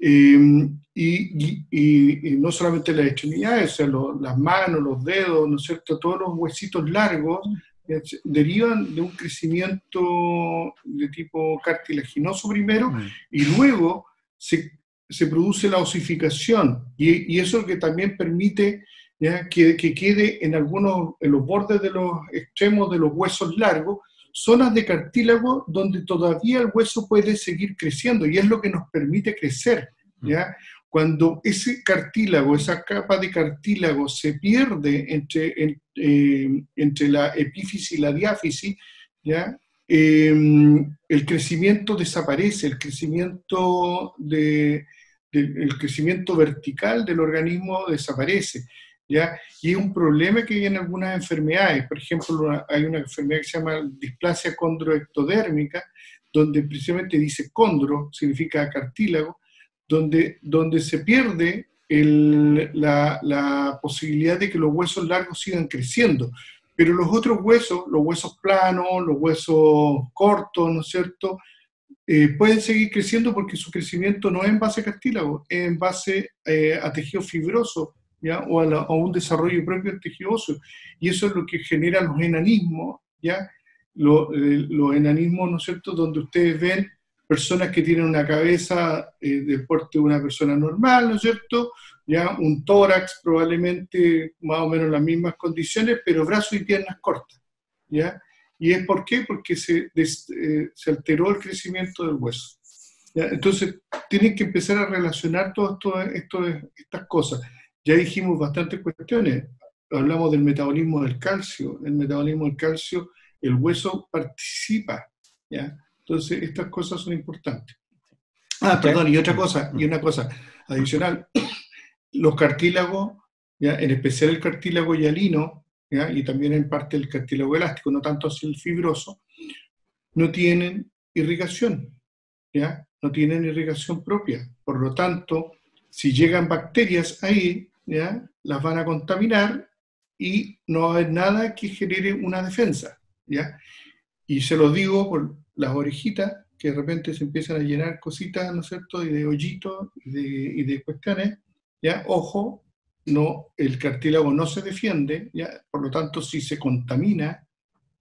Em, y, no solamente las extremidades, las manos, los dedos, ¿no es cierto? Todos los huesitos largos derivan de un crecimiento de tipo cartilaginoso primero y luego se, se, produce la osificación y, y eso que también permite Que, que, quede en algunos, en los bordes de los extremos de los huesos largos, zonas de cartílago donde todavía el hueso puede seguir creciendo y es lo que nos permite crecer. ¿ya? Mm. Cuando ese cartílago, esa capa de cartílago se pierde entre, eh, la epífisis y la diáfisis, ¿ya? Em, el crecimiento desaparece, el crecimiento, el crecimiento vertical del organismo desaparece. Y hay un problema que hay en algunas enfermedades. Por ejemplo, hay una enfermedad que se llama displasia condroectodérmica, donde precisamente dice condro, significa cartílago, donde, donde se pierde la, posibilidad de que los huesos largos sigan creciendo. Pero los otros huesos, los huesos planos, los huesos cortos, ¿no es cierto? Eh, pueden seguir creciendo porque su crecimiento no es en base a cartílago, es en base eh, a tejido fibroso o, a un desarrollo propio del tejido Y eso es lo que genera los enanismos, ¿ya? Eh, los, enanismos, ¿no es cierto?, donde ustedes ven personas que tienen una cabeza eh, porte de una persona normal, ¿no es cierto? Ya un tórax probablemente más o menos las mismas condiciones, pero brazos y piernas cortas, ¿ya? ¿Y es por qué? Porque se, eh, alteró el crecimiento del hueso. Entonces, tienen que empezar a relacionar todas estas cosas. Ya dijimos bastantes cuestiones. Hablamos del metabolismo del calcio. El metabolismo del calcio, el hueso participa. ¿ya? Entonces, estas cosas son importantes. Ah, perdón, y otra mm. cosa, y una cosa adicional. Los cartílagos, ¿ya? en especial el cartílago hialino, ¿ya? y también en parte el cartílago elástico, no tanto así el fibroso, no tienen irrigación. ¿ya? no tienen irrigación propia. Por lo tanto, si llegan bacterias ahí, ¿ya? las van a contaminar y no va a haber nada que genere una defensa. ¿ya? Y se lo digo por las orejitas, que de repente se empiezan a llenar cositas, ¿no es cierto?, y de hoyitos y de, y cuestiones, ¿ya? Ojo, no, el cartílago no se defiende, ¿ya? Por lo tanto, si se contamina,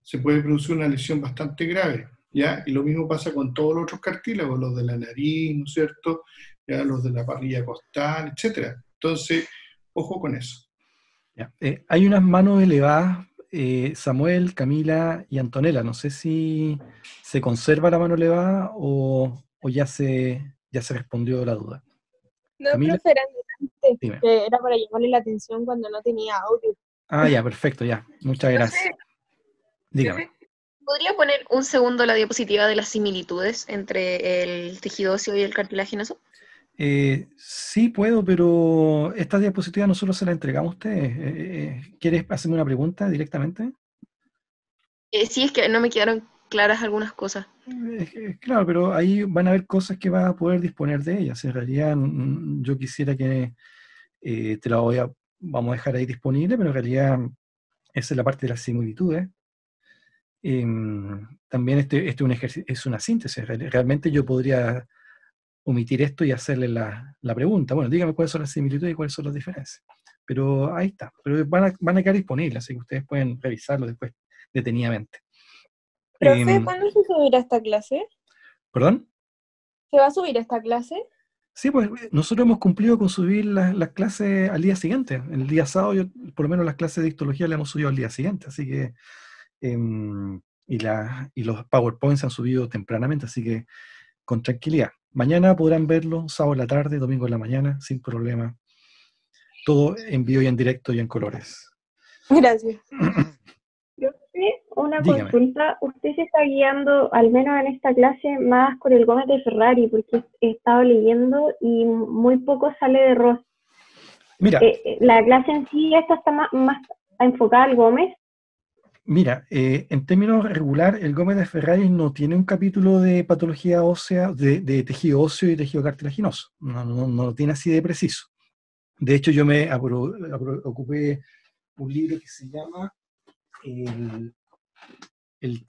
se puede producir una lesión bastante grave, ¿ya? Y lo mismo pasa con todos los otros cartílagos, los de la nariz, ¿no es cierto?, ¿ya? los de la parrilla costal, etcétera. Entonces, Ojo con eso. Eh, hay unas manos elevadas, eh, Samuel, Camila y Antonella. No sé si se conserva la mano elevada o, ya, se, ya se respondió la duda. No, Camila, era para llamarle la atención cuando no tenía audio. Ah, ya, perfecto, ya. Muchas gracias. Dígame. ¿Podría poner un segundo la diapositiva de las similitudes entre el tejido óseo y el cartilaginoso? Eh, sí, puedo, pero estas diapositivas nosotros se la entregamos a ustedes. Eh, eh, ¿Quieres hacerme una pregunta directamente? sí, es que no me quedaron claras algunas cosas. claro, pero ahí van a haber cosas que vas a poder disponer de ellas. En realidad, mm, yo quisiera que te la voy a, vamos a dejar ahí disponible, pero en realidad esa es la parte de las similitudes. Em, también este, este es una síntesis. Realmente yo podría omitir esto y hacerle la, pregunta. Bueno, dígame cuáles son las similitudes y cuáles son las diferencias. Pero ahí está. Pero van a, van a quedar disponibles, así que ustedes pueden revisarlo después detenidamente. Profe, eh, ¿cuándo se subirá esta clase? ¿Perdón? ¿Se va a subir esta clase? Sí, pues nosotros hemos cumplido con subir las, las clases al día siguiente. El día sábado, por lo menos las clases de dictología las hemos subido al día siguiente, así que. Em, y, la, y los PowerPoints se han subido tempranamente, así que con tranquilidad. Mañana podrán verlo, sábado en la tarde, domingo en la mañana, sin problema. Todo en vivo y en directo y en colores. Gracias. Yo una consulta. Usted se está guiando, al menos en esta clase, más con el Gómez de Ferrari, porque he estado leyendo y muy poco sale de Ross. Mira. Eh, eh, la clase en sí esta está más enfocada al Gómez. Mira, eh, en términos regular, el Gómez de Ferrari no tiene un capítulo de patología ósea, de, tejido óseo y tejido cartilaginoso. No, lo tiene así de preciso. De hecho, yo me ocupé un libro que se llama El, el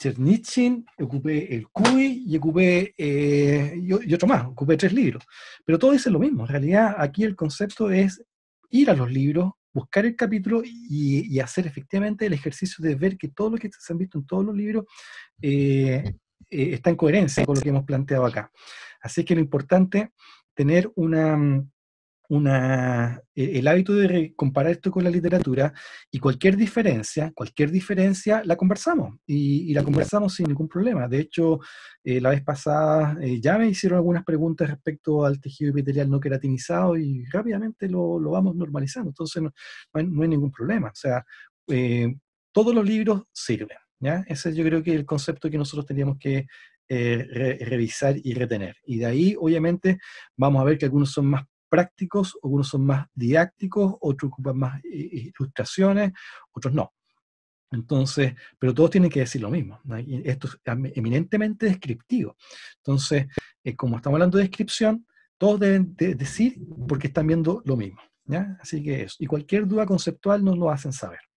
ocupé el Cui y ocupé eh, y, otro más, ocupé tres libros. Pero todo es lo mismo. En realidad, aquí el concepto es ir a los libros, buscar el capítulo y, hacer efectivamente el ejercicio de ver que todo lo que se han visto en todos los libros eh, eh, está en coherencia con lo que hemos planteado acá. Así que lo importante, tener una, mm, una, e-, el hábito de comparar esto con la literatura y cualquier diferencia, cualquier diferencia la conversamos y, la conversamos sin ningún problema. De hecho, eh, la vez pasada eh, ya me hicieron algunas preguntas respecto al tejido epitelial no queratinizado y rápidamente lo, lo vamos normalizando. Entonces, no, no, hay, ningún problema. O sea, eh, todos los libros sirven. ¿ya? Ese yo creo que es el concepto que nosotros teníamos que revisar y retener. Y de ahí, obviamente, vamos a ver que algunos son más prácticos, algunos son más didácticos, otros ocupan más eh, eh, ilustraciones, otros no. Entonces, pero todos tienen que decir lo mismo. Esto es eminentemente descriptivo. Entonces, eh, como estamos hablando de descripción, todos deben decir porque están viendo lo mismo. Así que eso. Y cualquier duda conceptual nos lo hacen saber.